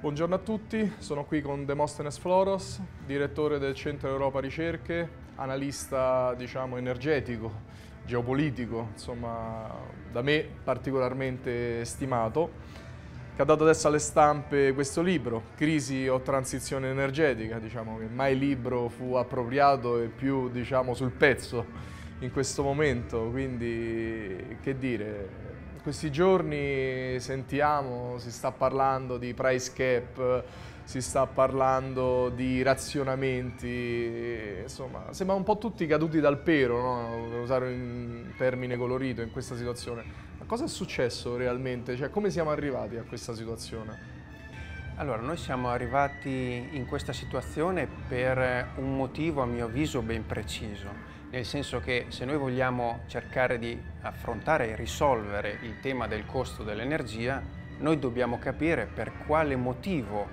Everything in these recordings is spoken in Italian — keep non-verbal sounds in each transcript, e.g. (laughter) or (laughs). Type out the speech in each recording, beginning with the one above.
Buongiorno a tutti, sono qui con Demosthenes Floros, direttore del Centro Europa Ricerche, analista diciamo, energetico, geopolitico, insomma da me particolarmente stimato, che ha dato adesso alle stampe questo libro, Crisi o transizione energetica, diciamo che mai libro fu appropriato e più diciamo, sul pezzo in questo momento, quindi che dire, questi giorni sentiamo, si sta parlando di price cap, si sta parlando di razionamenti, insomma, sembra un po' tutti caduti dal pero, no? per usare un termine colorito in questa situazione. Ma cosa è successo realmente? Cioè, come siamo arrivati a questa situazione? Allora, noi siamo arrivati in questa situazione per un motivo a mio avviso ben preciso nel senso che se noi vogliamo cercare di affrontare e risolvere il tema del costo dell'energia, noi dobbiamo capire per quale motivo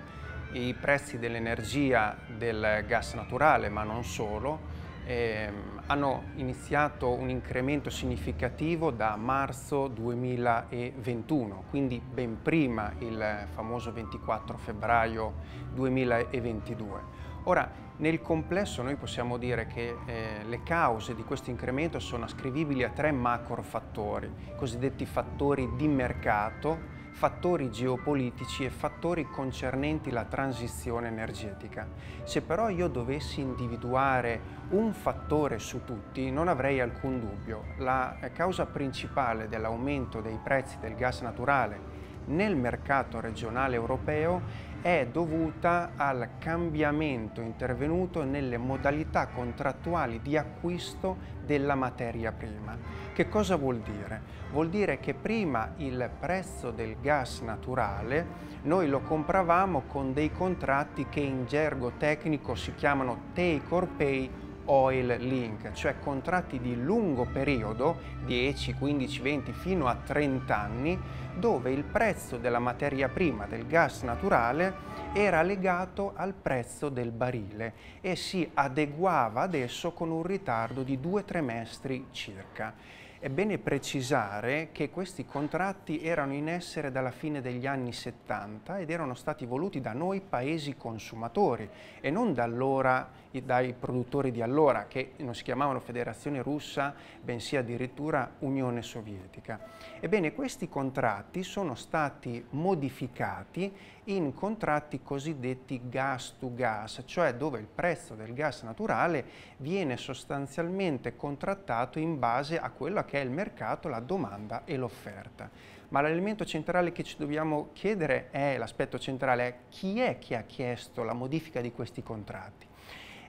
i prezzi dell'energia, del gas naturale, ma non solo, ehm, hanno iniziato un incremento significativo da marzo 2021, quindi ben prima il famoso 24 febbraio 2022. Ora, nel complesso noi possiamo dire che eh, le cause di questo incremento sono ascrivibili a tre macro fattori, cosiddetti fattori di mercato, fattori geopolitici e fattori concernenti la transizione energetica. Se però io dovessi individuare un fattore su tutti non avrei alcun dubbio. La eh, causa principale dell'aumento dei prezzi del gas naturale nel mercato regionale europeo è dovuta al cambiamento intervenuto nelle modalità contrattuali di acquisto della materia prima. Che cosa vuol dire? Vuol dire che prima il prezzo del gas naturale noi lo compravamo con dei contratti che in gergo tecnico si chiamano take or pay oil link, cioè contratti di lungo periodo, 10, 15, 20, fino a 30 anni, dove il prezzo della materia prima, del gas naturale, era legato al prezzo del barile e si adeguava ad esso con un ritardo di due trimestri circa. È bene precisare che questi contratti erano in essere dalla fine degli anni 70 ed erano stati voluti da noi paesi consumatori e non da allora dai produttori di allora, che non si chiamavano Federazione Russa, bensì addirittura Unione Sovietica. Ebbene, questi contratti sono stati modificati in contratti cosiddetti gas to gas, cioè dove il prezzo del gas naturale viene sostanzialmente contrattato in base a quello che è il mercato, la domanda e l'offerta ma l'elemento centrale che ci dobbiamo chiedere è l'aspetto centrale è chi è che ha chiesto la modifica di questi contratti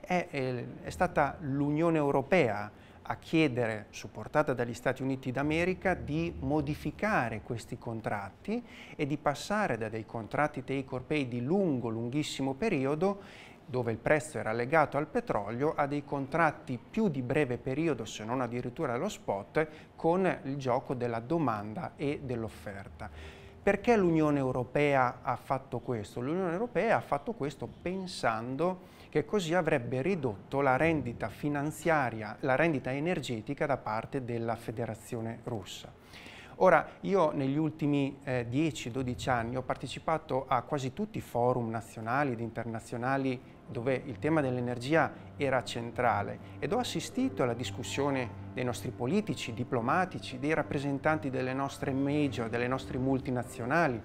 è, è stata l'Unione Europea a chiedere, supportata dagli Stati Uniti d'America, di modificare questi contratti e di passare da dei contratti take or pay di lungo, lunghissimo periodo dove il prezzo era legato al petrolio, a dei contratti più di breve periodo, se non addirittura allo spot, con il gioco della domanda e dell'offerta. Perché l'Unione Europea ha fatto questo? L'Unione Europea ha fatto questo pensando che così avrebbe ridotto la rendita finanziaria, la rendita energetica da parte della federazione russa. Ora, io negli ultimi eh, 10-12 anni ho partecipato a quasi tutti i forum nazionali ed internazionali dove il tema dell'energia era centrale ed ho assistito alla discussione dei nostri politici, diplomatici, dei rappresentanti delle nostre major, delle nostre multinazionali,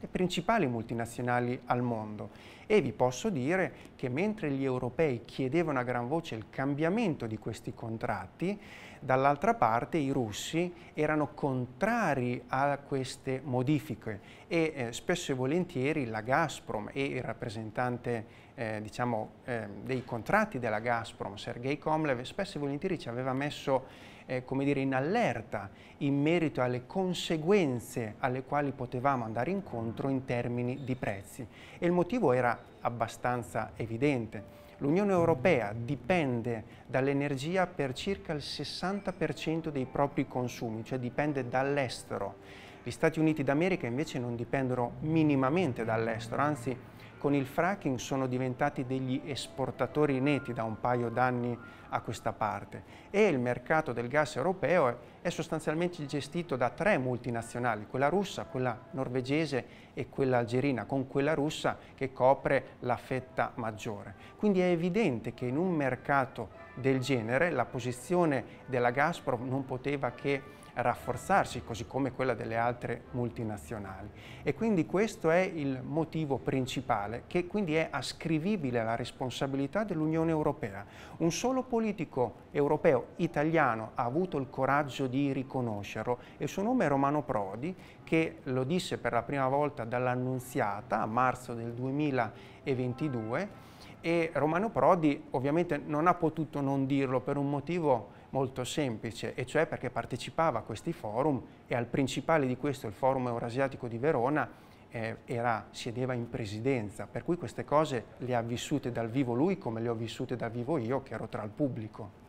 le principali multinazionali al mondo e vi posso dire che mentre gli europei chiedevano a gran voce il cambiamento di questi contratti, dall'altra parte i russi erano contrari a queste modifiche e eh, spesso e volentieri la Gazprom e il rappresentante eh, diciamo, eh, dei contratti della Gazprom, Sergei Komlev, spesso e volentieri ci aveva messo eh, come dire, in allerta in merito alle conseguenze alle quali potevamo andare incontro in termini di prezzi. E il motivo era abbastanza evidente. L'Unione Europea dipende dall'energia per circa il 60% dei propri consumi, cioè dipende dall'estero. Gli Stati Uniti d'America invece non dipendono minimamente dall'estero, anzi con il fracking sono diventati degli esportatori netti da un paio d'anni a questa parte e il mercato del gas europeo è, è sostanzialmente gestito da tre multinazionali, quella russa, quella norvegese e quella algerina, con quella russa che copre la fetta maggiore. Quindi è evidente che in un mercato del genere la posizione della Gazprom non poteva che rafforzarsi, così come quella delle altre multinazionali. E quindi questo è il motivo principale, che quindi è ascrivibile alla responsabilità dell'Unione Europea. Un solo politico europeo italiano ha avuto il coraggio di riconoscerlo e il suo nome è Romano Prodi, che lo disse per la prima volta dall'Annunziata a marzo del 2022 e Romano Prodi ovviamente non ha potuto non dirlo per un motivo molto semplice, e cioè perché partecipava a questi forum e al principale di questo, il Forum Eurasiatico di Verona, eh, era, siedeva in presidenza, per cui queste cose le ha vissute dal vivo lui come le ho vissute dal vivo io che ero tra il pubblico.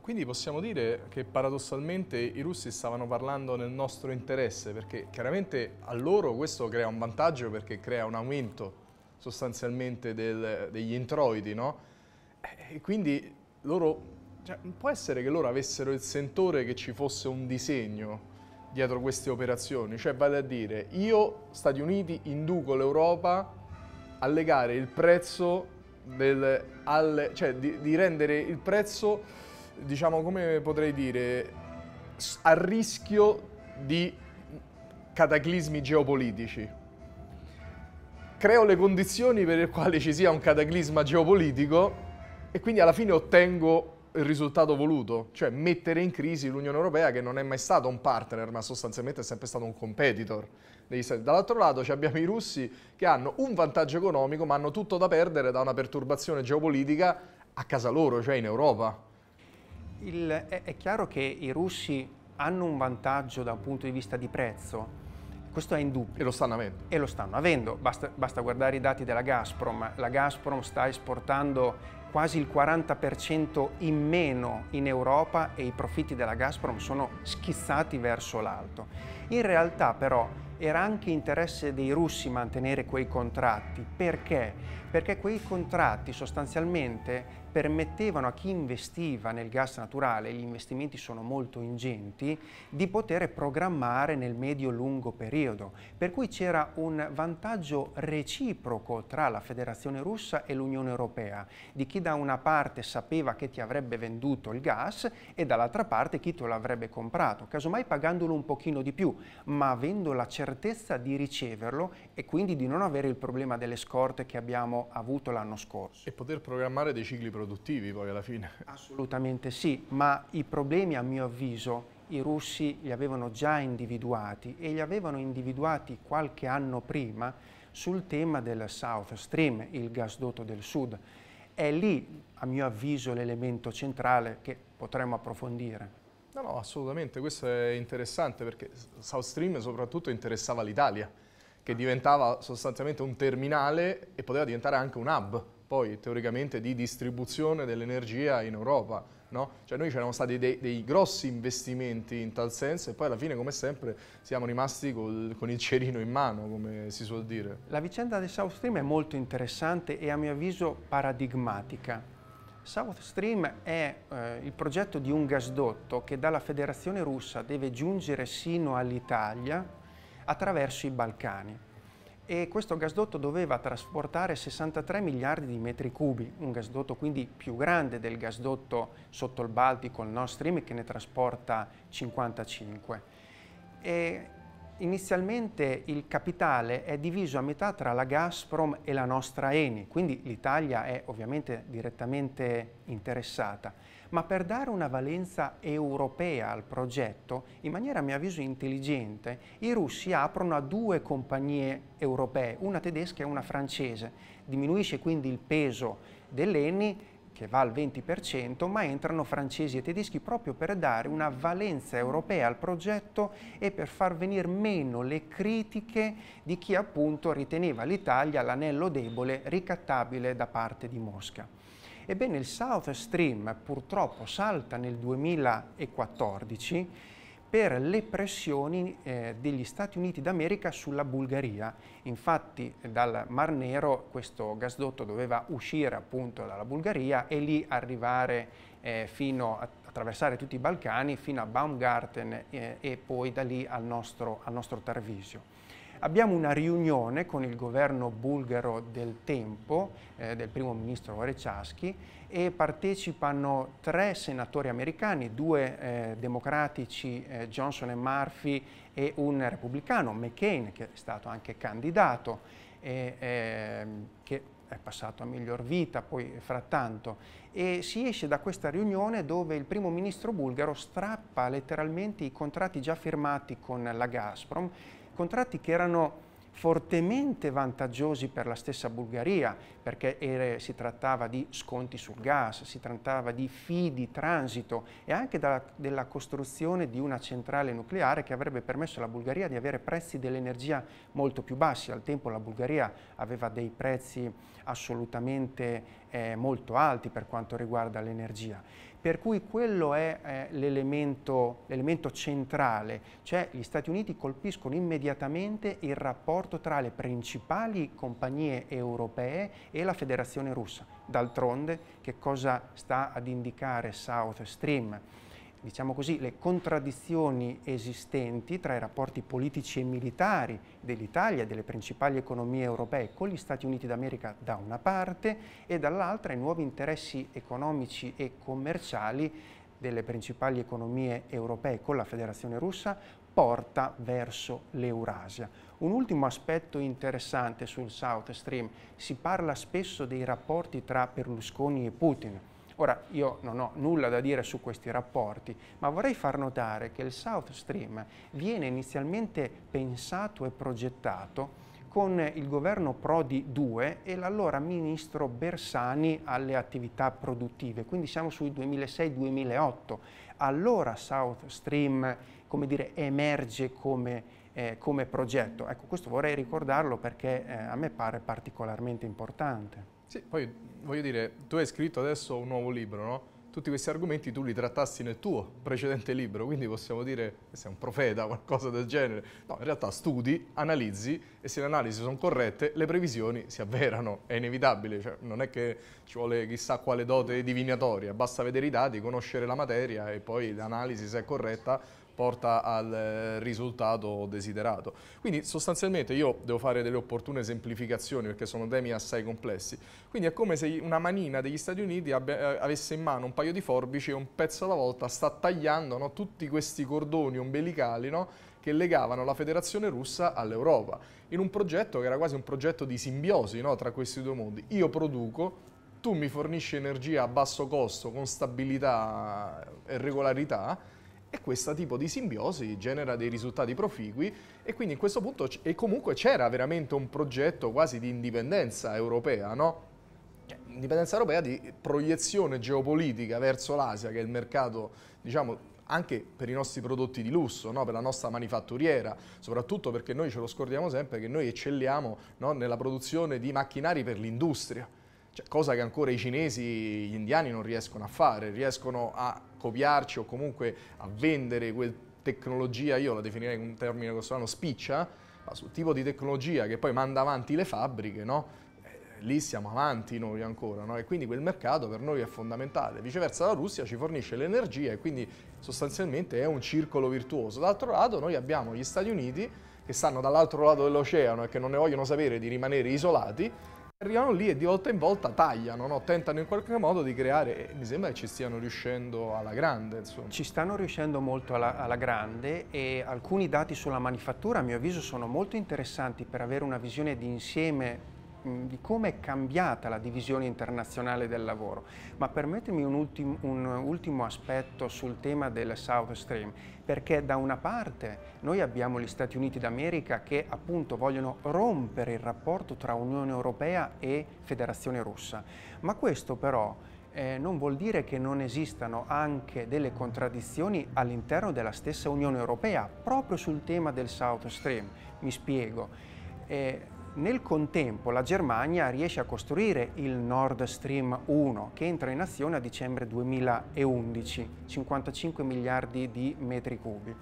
Quindi possiamo dire che paradossalmente i russi stavano parlando nel nostro interesse, perché chiaramente a loro questo crea un vantaggio perché crea un aumento sostanzialmente del, degli introiti, no? E quindi loro cioè, può essere che loro avessero il sentore che ci fosse un disegno dietro queste operazioni, cioè vale a dire io, Stati Uniti, induco l'Europa a legare il prezzo del, al, cioè di, di, rendere il prezzo, diciamo come potrei dire, a rischio di cataclismi geopolitici. Creo le condizioni per le quali ci sia un cataclisma geopolitico e quindi alla fine ottengo il risultato voluto, cioè mettere in crisi l'Unione Europea che non è mai stato un partner ma sostanzialmente è sempre stato un competitor. Dall'altro lato abbiamo i russi che hanno un vantaggio economico ma hanno tutto da perdere da una perturbazione geopolitica a casa loro, cioè in Europa. Il, è, è chiaro che i russi hanno un vantaggio da un punto di vista di prezzo, questo è indubbio. E lo stanno avendo. E lo stanno avendo. Basta, basta, guardare i dati della Gazprom. La Gazprom sta esportando quasi il 40% in meno in Europa e i profitti della Gazprom sono schizzati verso l'alto. In realtà però era anche interesse dei russi mantenere quei contratti. Perché? Perché quei contratti sostanzialmente permettevano a chi investiva nel gas naturale, gli investimenti sono molto ingenti, di poter programmare nel medio-lungo periodo. Per cui c'era un vantaggio reciproco tra la Federazione russa e l'Unione Europea, di chi da una parte sapeva che ti avrebbe venduto il gas e dall'altra parte chi te lo avrebbe comprato, casomai pagandolo un pochino di più, ma avendo la certezza di riceverlo e quindi di non avere il problema delle scorte che abbiamo avuto l'anno scorso. E poter programmare dei cicli produttivi produttivi poi alla fine. Assolutamente sì, ma i problemi a mio avviso i russi li avevano già individuati e li avevano individuati qualche anno prima sul tema del South Stream, il gasdotto del sud. È lì, a mio avviso, l'elemento centrale che potremmo approfondire. No, no, assolutamente, questo è interessante perché South Stream soprattutto interessava l'Italia, che diventava sostanzialmente un terminale e poteva diventare anche un hub poi teoricamente di distribuzione dell'energia in Europa. No? Cioè noi c'erano stati dei, dei, grossi investimenti in tal senso e poi alla fine come sempre siamo rimasti col, con il cerino in mano come si suol dire. La vicenda del South Stream è molto interessante e a mio avviso paradigmatica. South Stream è eh, il progetto di un gasdotto che dalla Federazione russa deve giungere sino all'Italia attraverso i Balcani e questo gasdotto doveva trasportare 63 miliardi di metri cubi, un gasdotto quindi più grande del gasdotto sotto il Baltico, il Nord Stream, che ne trasporta 55. E inizialmente il capitale è diviso a metà tra la Gazprom e la nostra Eni, quindi l'Italia è ovviamente direttamente interessata ma per dare una valenza europea al progetto, in maniera a mio avviso intelligente, i russi aprono a due compagnie europee, una tedesca e una francese. Diminuisce quindi il peso dell'ENI che va al 20%, ma entrano francesi e tedeschi proprio per dare una valenza europea al progetto e per far venire meno le critiche di chi appunto riteneva l'Italia l'anello debole ricattabile da parte di Mosca. Ebbene il South Stream purtroppo salta nel 2014 per le pressioni eh, degli Stati Uniti d'America sulla Bulgaria. Infatti dal Mar Nero questo gasdotto doveva uscire appunto dalla Bulgaria e lì arrivare eh, fino a attraversare tutti i Balcani fino a Baumgarten eh, e poi da lì al nostro, al nostro Tarvisio abbiamo una riunione con il governo bulgaro del tempo, eh, del primo ministro Orecciaschi, e partecipano tre senatori americani, due eh, democratici eh, Johnson e Murphy e un repubblicano, McCain, che è stato anche candidato e, ehm, che è passato a miglior vita poi frattanto e si esce da questa riunione dove il primo ministro bulgaro strappa letteralmente i contratti già firmati con la Gazprom contratti che erano fortemente vantaggiosi per la stessa Bulgaria, perché era, si trattava di sconti sul gas, si trattava di fee di transito e anche da, della costruzione di una centrale nucleare che avrebbe permesso alla Bulgaria di avere prezzi dell'energia molto più bassi. Al tempo la Bulgaria aveva dei prezzi assolutamente eh, molto alti per quanto riguarda l'energia per cui quello è eh, l'elemento, centrale, cioè gli Stati Uniti colpiscono immediatamente il rapporto tra le principali compagnie europee e la Federazione russa. D'altronde che cosa sta ad indicare South Stream? diciamo così, le contraddizioni esistenti tra i rapporti politici e militari dell'Italia e delle principali economie europee con gli Stati Uniti d'America da una parte e dall'altra i nuovi interessi economici e commerciali delle principali economie europee con la Federazione russa porta verso l'Eurasia. Un ultimo aspetto interessante sul South Stream, si parla spesso dei rapporti tra Berlusconi e Putin, Ora io non ho nulla da dire su questi rapporti, ma vorrei far notare che il South Stream viene inizialmente pensato e progettato con il governo Prodi 2 e l'allora ministro Bersani alle attività produttive, quindi siamo sui 2006-2008. Allora South Stream come dire, emerge come, eh, come progetto. Ecco, questo vorrei ricordarlo perché eh, a me pare particolarmente importante. Sì, poi voglio dire, tu hai scritto adesso un nuovo libro, no? Tutti questi argomenti tu li trattassi nel tuo precedente libro, quindi possiamo dire che sei un profeta, qualcosa del genere. No, in realtà studi, analizzi e se le analisi sono corrette, le previsioni si avverano, è inevitabile, cioè, non è che ci vuole chissà quale dote divinatoria, basta vedere i dati, conoscere la materia e poi l'analisi, se è corretta, porta al eh, risultato desiderato. Quindi sostanzialmente io devo fare delle opportune semplificazioni perché sono temi assai complessi. Quindi è come se una manina degli Stati Uniti abbia, eh, avesse in mano un paio di forbici e un pezzo alla volta sta tagliando no, tutti questi cordoni ombelicali no, che legavano la federazione russa all'Europa in un progetto che era quasi un progetto di simbiosi no, tra questi due mondi. Io produco, tu mi fornisci energia a basso costo con stabilità e regolarità e questo tipo di simbiosi genera dei risultati proficui e quindi in questo punto e comunque c'era veramente un progetto quasi di indipendenza europea, no? Cioè, indipendenza europea di proiezione geopolitica verso l'Asia, che è il mercato, diciamo, anche per i nostri prodotti di lusso, no? per la nostra manifatturiera, soprattutto perché noi ce lo scordiamo sempre che noi eccelliamo no? nella produzione di macchinari per l'industria. Cioè, cosa che ancora i cinesi, gli indiani non riescono a fare, riescono a copiarci o comunque a vendere quel tecnologia, io la definirei un termine costano spiccia, ma sul tipo di tecnologia che poi manda avanti le fabbriche, no? Eh, lì siamo avanti noi ancora no? e quindi quel mercato per noi è fondamentale. Viceversa la Russia ci fornisce l'energia e quindi sostanzialmente è un circolo virtuoso. D'altro lato noi abbiamo gli Stati Uniti che stanno dall'altro lato dell'oceano e che non ne vogliono sapere di rimanere isolati arrivano lì e di volta in volta tagliano, no? tentano in qualche modo di creare, e mi sembra che ci stiano riuscendo alla grande. Insomma. Ci stanno riuscendo molto alla, alla, grande e alcuni dati sulla manifattura a mio avviso sono molto interessanti per avere una visione di insieme di come è cambiata la divisione internazionale del lavoro. Ma permettetemi un, ultim, un ultimo aspetto sul tema del South Stream, perché da una parte noi abbiamo gli Stati Uniti d'America che appunto vogliono rompere il rapporto tra Unione Europea e Federazione Russa, ma questo però eh, non vuol dire che non esistano anche delle contraddizioni all'interno della stessa Unione Europea, proprio sul tema del South Stream. Mi spiego. Eh, nel contempo la Germania riesce a costruire il Nord Stream 1 che entra in azione a dicembre 2011, 55 miliardi di metri cubi.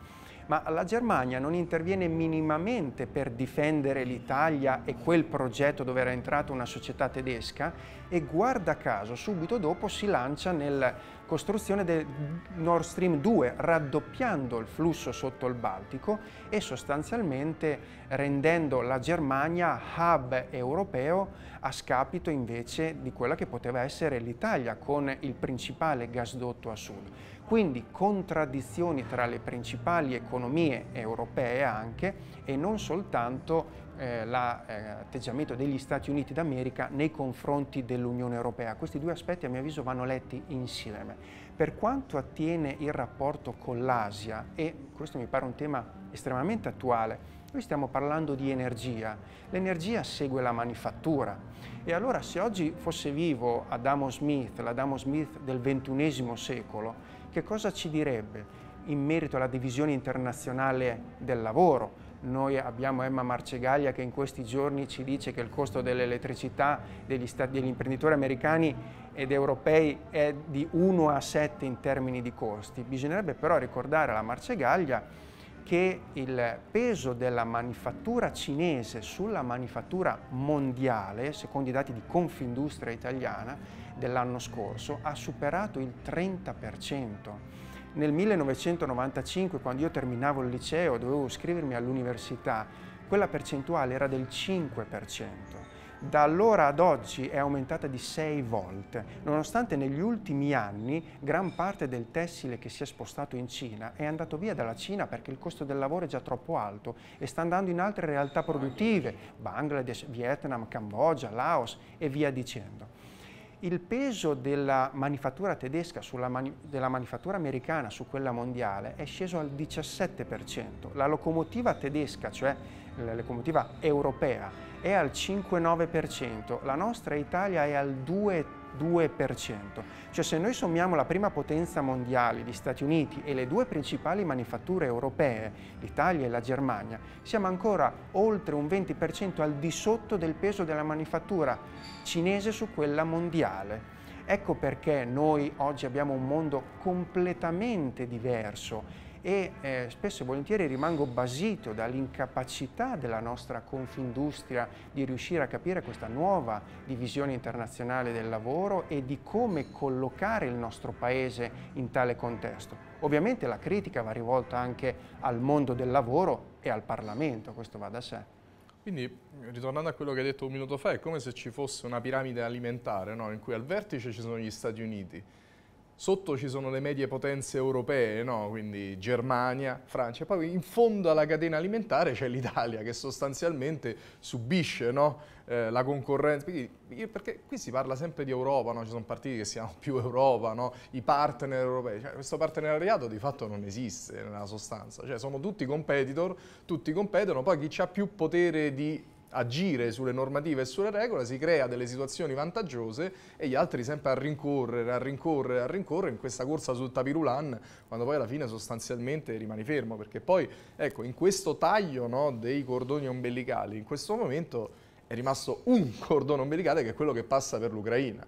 Ma la Germania non interviene minimamente per difendere l'Italia e quel progetto dove era entrata una società tedesca e guarda caso subito dopo si lancia nel costruzione del Nord Stream 2, raddoppiando il flusso sotto il Baltico e sostanzialmente rendendo la Germania hub europeo a scapito invece di quella che poteva essere l'Italia con il principale gasdotto a sud. Quindi contraddizioni tra le principali economie europee anche e non soltanto eh, l'atteggiamento la, eh, degli Stati Uniti d'America nei confronti dell'Unione Europea. Questi due aspetti a mio avviso vanno letti insieme. Per quanto attiene il rapporto con l'Asia, e questo mi pare un tema estremamente attuale, noi stiamo parlando di energia, l'energia segue la manifattura e allora se oggi fosse vivo Adamo Smith, l'Adamo Smith del XXI secolo, che cosa ci direbbe in merito alla divisione internazionale del lavoro, noi abbiamo Emma Marcegaglia che in questi giorni ci dice che il costo dell'elettricità degli, degli, imprenditori americani ed europei è di 1 a 7 in termini di costi. Bisognerebbe però ricordare alla Marcegaglia che il peso della manifattura cinese sulla manifattura mondiale, secondo i dati di Confindustria italiana dell'anno scorso, ha superato il 30% nel 1995, quando io terminavo il liceo e dovevo iscrivermi all'università, quella percentuale era del 5%. Da allora ad oggi è aumentata di 6 volte, nonostante negli ultimi anni gran parte del tessile che si è spostato in Cina è andato via dalla Cina perché il costo del lavoro è già troppo alto e sta andando in altre realtà produttive, Bangladesh, Vietnam, Cambogia, Laos e via dicendo il peso della manifattura tedesca sulla mani della manifattura americana su quella mondiale è sceso al 17%. La locomotiva tedesca, cioè la locomotiva europea, è al 5,9%, la nostra Italia è al 2,3%. 2%. Cioè se noi sommiamo la prima potenza mondiale, gli Stati Uniti, e le due principali manifatture europee, l'Italia e la Germania, siamo ancora oltre un 20% al di sotto del peso della manifattura cinese su quella mondiale. Ecco perché noi oggi abbiamo un mondo completamente diverso e eh, spesso e volentieri rimango basito dall'incapacità della nostra confindustria di riuscire a capire questa nuova divisione internazionale del lavoro e di come collocare il nostro paese in tale contesto. Ovviamente la critica va rivolta anche al mondo del lavoro e al Parlamento, questo va da sé. Quindi, ritornando a quello che hai detto un minuto fa, è come se ci fosse una piramide alimentare, no? in cui al vertice ci sono gli Stati Uniti, Sotto ci sono le medie potenze europee, no? quindi Germania, Francia, poi in fondo alla catena alimentare c'è l'Italia che sostanzialmente subisce no? eh, la concorrenza. Perché, perché, qui si parla sempre di Europa, no? ci sono partiti che si chiamano più Europa, i partner europei. Cioè, questo partenariato di fatto non esiste nella sostanza, cioè, sono tutti competitor, tutti competono, poi chi ha più potere di agire sulle normative e sulle regole, si crea delle situazioni vantaggiose e gli altri sempre a rincorrere, a rincorrere, a rincorrere in questa corsa sul tapirulan, quando poi alla fine sostanzialmente rimani fermo, perché poi ecco, in questo taglio no, dei cordoni ombelicali, in questo momento è rimasto un (laughs) cordone ombelicale che è quello che passa per l'Ucraina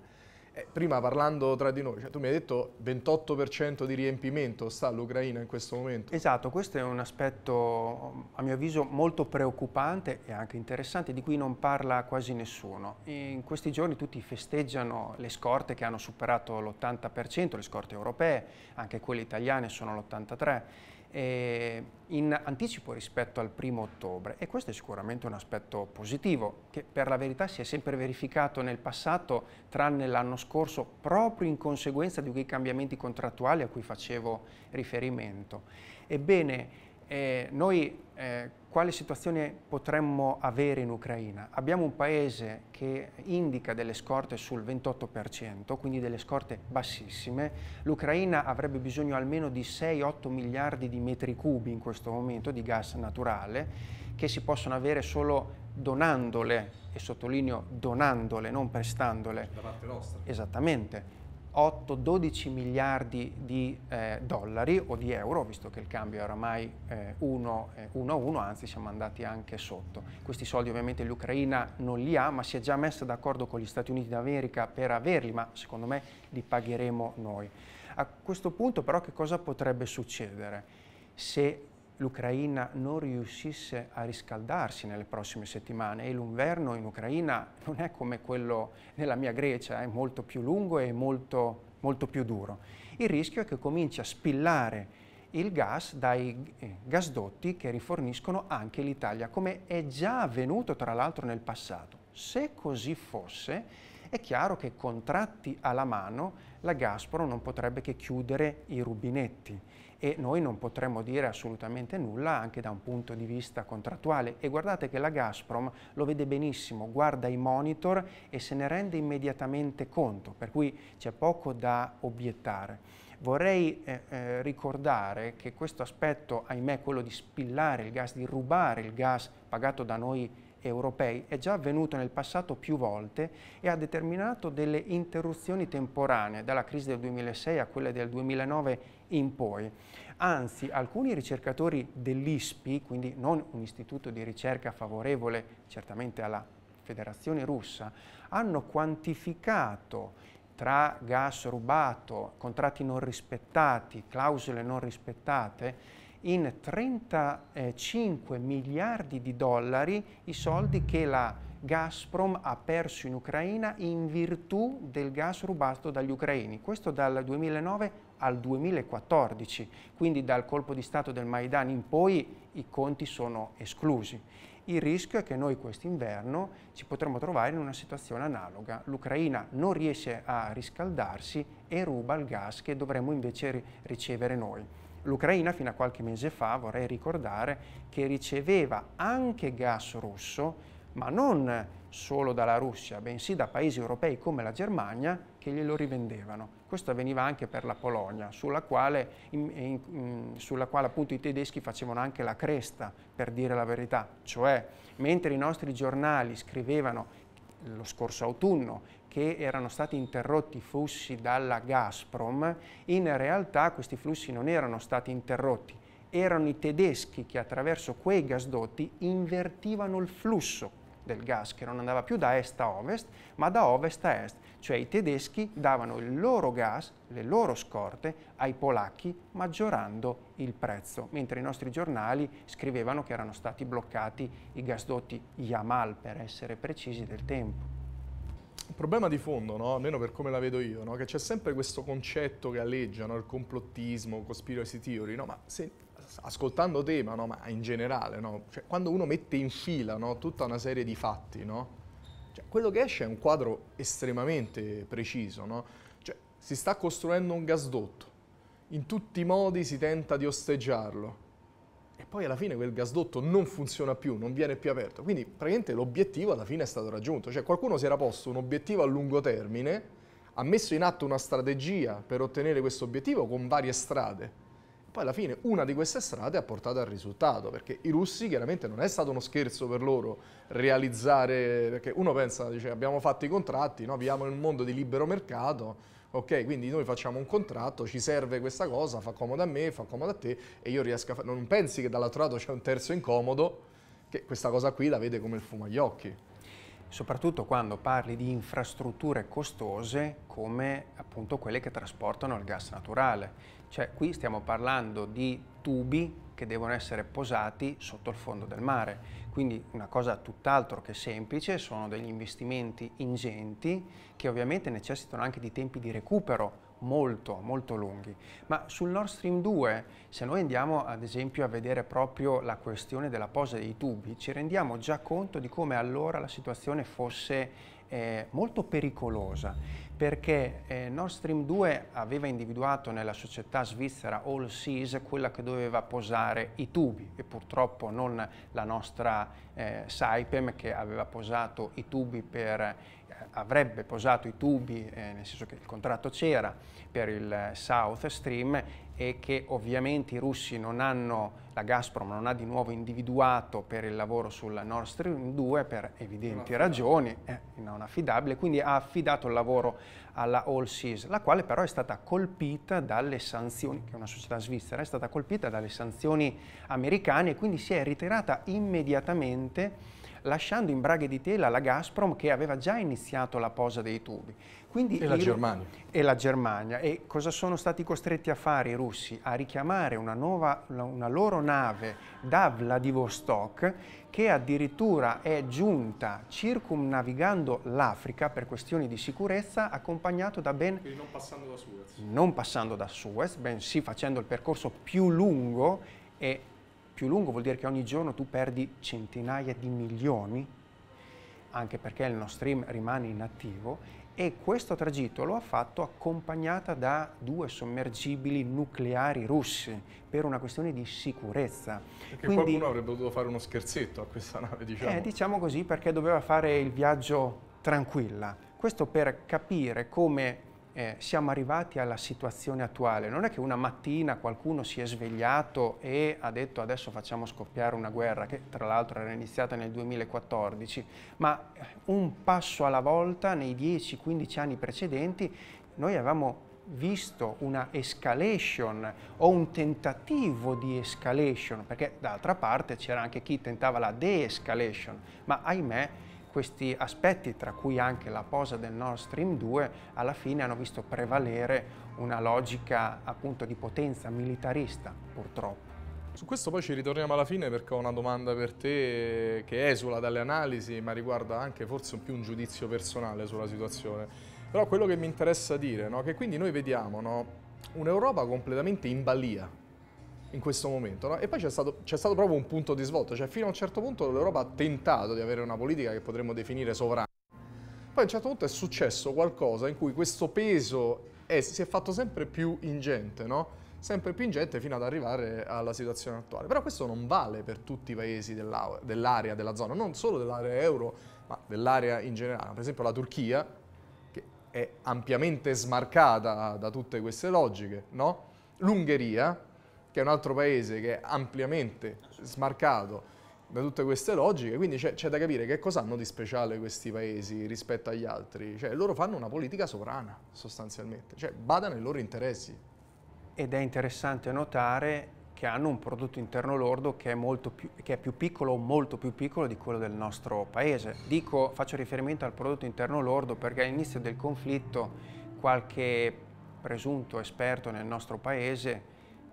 eh, prima parlando tra di noi, cioè, tu mi hai detto 28% di riempimento sta all'Ucraina in questo momento. Esatto, questo è un aspetto a mio avviso molto preoccupante e anche interessante di cui non parla quasi nessuno. In questi giorni tutti festeggiano le scorte che hanno superato l'80%, le scorte europee, anche quelle italiane sono l'83% eh, in anticipo rispetto al primo ottobre e questo è sicuramente un aspetto positivo che per la verità si è sempre verificato nel passato tranne l'anno scorso proprio in conseguenza di quei cambiamenti contrattuali a cui facevo riferimento. Ebbene, eh, noi eh, quale situazione potremmo avere in Ucraina? Abbiamo un paese che indica delle scorte sul 28%, quindi delle scorte bassissime. L'Ucraina avrebbe bisogno almeno di 6-8 miliardi di metri cubi in questo momento di gas naturale che si possono avere solo donandole, e sottolineo donandole, non prestandole. Da parte nostra. Esattamente 8-12 miliardi di eh, dollari o di euro, visto che il cambio è oramai 1 eh, eh, a 1, anzi siamo andati anche sotto. Questi soldi ovviamente l'Ucraina non li ha, ma si è già messa d'accordo con gli Stati Uniti d'America per averli, ma secondo me li pagheremo noi. A questo punto però che cosa potrebbe succedere? Se l'Ucraina non riuscisse a riscaldarsi nelle prossime settimane e l'inverno in Ucraina non è come quello nella mia Grecia, è molto più lungo e molto, molto più duro. Il rischio è che cominci a spillare il gas dai eh, gasdotti che riforniscono anche l'Italia, come è già avvenuto tra l'altro nel passato. Se così fosse, è chiaro che contratti alla mano la Gazprom non potrebbe che chiudere i rubinetti e noi non potremmo dire assolutamente nulla anche da un punto di vista contrattuale. E guardate che la Gazprom lo vede benissimo, guarda i monitor e se ne rende immediatamente conto, per cui c'è poco da obiettare. Vorrei eh, eh, ricordare che questo aspetto, ahimè, quello di spillare il gas, di rubare il gas pagato da noi europei è già avvenuto nel passato più volte e ha determinato delle interruzioni temporanee, dalla crisi del 2006 a quella del 2009 in poi. Anzi, alcuni ricercatori dell'ISPI, quindi non un istituto di ricerca favorevole certamente alla Federazione russa, hanno quantificato tra gas rubato, contratti non rispettati, clausole non rispettate, in 35 miliardi di dollari i soldi che la Gazprom ha perso in Ucraina in virtù del gas rubato dagli ucraini. Questo dal 2009 al 2014, quindi dal colpo di Stato del Maidan in poi i conti sono esclusi. Il rischio è che noi quest'inverno ci potremmo trovare in una situazione analoga. L'Ucraina non riesce a riscaldarsi e ruba il gas che dovremmo invece ricevere noi. L'Ucraina fino a qualche mese fa, vorrei ricordare, che riceveva anche gas russo, ma non solo dalla Russia, bensì da paesi europei come la Germania che glielo rivendevano. Questo avveniva anche per la Polonia, sulla quale, in, in, mm, sulla quale appunto i tedeschi facevano anche la cresta, per dire la verità. Cioè, mentre i nostri giornali scrivevano lo scorso autunno che erano stati interrotti i flussi dalla Gazprom, in realtà questi flussi non erano stati interrotti, erano i tedeschi che attraverso quei gasdotti invertivano il flusso del gas che non andava più da est a ovest, ma da ovest a est, cioè i tedeschi davano il loro gas, le loro scorte ai polacchi maggiorando il prezzo, mentre i nostri giornali scrivevano che erano stati bloccati i gasdotti Yamal, per essere precisi, del tempo. Un problema di fondo, no? almeno per come la vedo io, no? che c'è sempre questo concetto che alleggia, no? il complottismo, conspiracy theory, no? ma se ascoltando te, ma, no, ma in generale, no? cioè, quando uno mette in fila no, tutta una serie di fatti, cioè, quello che esce è un quadro estremamente preciso. Cioè, si sta costruendo un gasdotto, in tutti i modi si tenta di osteggiarlo e poi alla fine quel gasdotto non funziona più, non viene più aperto. Quindi praticamente l'obiettivo alla fine è stato raggiunto. Cioè qualcuno si era posto un obiettivo a lungo termine, ha messo in atto una strategia per ottenere questo obiettivo con varie strade poi alla fine una di queste strade ha portato al risultato, perché i russi chiaramente non è stato uno scherzo per loro realizzare, perché uno pensa, dice abbiamo fatto i contratti, no? viviamo in un mondo di libero mercato, ok, quindi noi facciamo un contratto, ci serve questa cosa, fa comodo a me, fa comodo a te e io riesco a fare... Non pensi che dall'altro lato c'è un terzo incomodo che questa cosa qui la vede come il fumo agli occhi soprattutto quando parli di infrastrutture costose come appunto quelle che trasportano il gas naturale. Cioè qui stiamo parlando di tubi che devono essere posati sotto il fondo del mare, quindi una cosa tutt'altro che semplice, sono degli investimenti ingenti che ovviamente necessitano anche di tempi di recupero molto molto lunghi ma sul Nord Stream 2 se noi andiamo ad esempio a vedere proprio la questione della posa dei tubi ci rendiamo già conto di come allora la situazione fosse eh, molto pericolosa perché eh, Nord Stream 2 aveva individuato nella società svizzera All Seas quella che doveva posare i tubi e purtroppo non la nostra eh, Saipem che aveva posato i tubi per avrebbe posato i tubi, eh, nel senso che il contratto c'era, per il eh, South Stream e che ovviamente i russi non hanno, la Gazprom non ha di nuovo individuato per il lavoro sul Nord Stream 2 per evidenti ragioni, eh, non affidabile, quindi ha affidato il lavoro alla All Seas, la quale però è stata colpita dalle sanzioni, che è una società svizzera, è stata colpita dalle sanzioni americane e quindi si è ritirata immediatamente lasciando in braghe di tela la Gazprom che aveva già iniziato la posa dei tubi. Quindi e la Germania. E la Germania. E cosa sono stati costretti a fare i russi? A richiamare una, nuova, una loro nave da Vladivostok che addirittura è giunta circumnavigando l'Africa per questioni di sicurezza accompagnato da ben... Quindi non passando da Suez. Non passando da Suez, bensì facendo il percorso più lungo e più lungo vuol dire che ogni giorno tu perdi centinaia di milioni, anche perché il nostro stream rimane inattivo, e questo tragitto lo ha fatto accompagnata da due sommergibili nucleari russi per una questione di sicurezza. Perché Quindi, qualcuno avrebbe dovuto fare uno scherzetto a questa nave, eh, diciamo. Eh, diciamo così, perché doveva fare il viaggio tranquilla. Questo per capire come eh, siamo arrivati alla situazione attuale. Non è che una mattina qualcuno si è svegliato e ha detto adesso facciamo scoppiare una guerra, che tra l'altro era iniziata nel 2014, ma eh, un passo alla volta nei 10-15 anni precedenti noi avevamo visto una escalation o un tentativo di escalation, perché d'altra parte c'era anche chi tentava la de-escalation, ma ahimè questi aspetti, tra cui anche la posa del Nord Stream 2, alla fine hanno visto prevalere una logica appunto di potenza militarista, purtroppo. Su questo poi ci ritorniamo alla fine perché ho una domanda per te eh, che esula dalle analisi ma riguarda anche forse un più un giudizio personale sulla situazione. Però quello che mi interessa dire è no, che quindi noi vediamo no, un'Europa completamente in balia in questo momento. No? E poi c'è stato, stato, proprio un punto di svolta, cioè fino a un certo punto l'Europa ha tentato di avere una politica che potremmo definire sovrana. Poi a un certo punto è successo qualcosa in cui questo peso è, si è fatto sempre più ingente, no? sempre più ingente fino ad arrivare alla situazione attuale. Però questo non vale per tutti i paesi dell'area, della zona, non solo dell'area euro, ma dell'area in generale. Per esempio la Turchia, che è ampiamente smarcata da tutte queste logiche, no? l'Ungheria, che è un altro paese che è ampiamente smarcato da tutte queste logiche, quindi c'è, da capire che cosa hanno di speciale questi paesi rispetto agli altri, cioè loro fanno una politica sovrana sostanzialmente, cioè badano i loro interessi. Ed è interessante notare che hanno un prodotto interno lordo che è, molto più, che è più piccolo o molto più piccolo di quello del nostro paese. Dico, faccio riferimento al prodotto interno lordo perché all'inizio del conflitto qualche presunto esperto nel nostro paese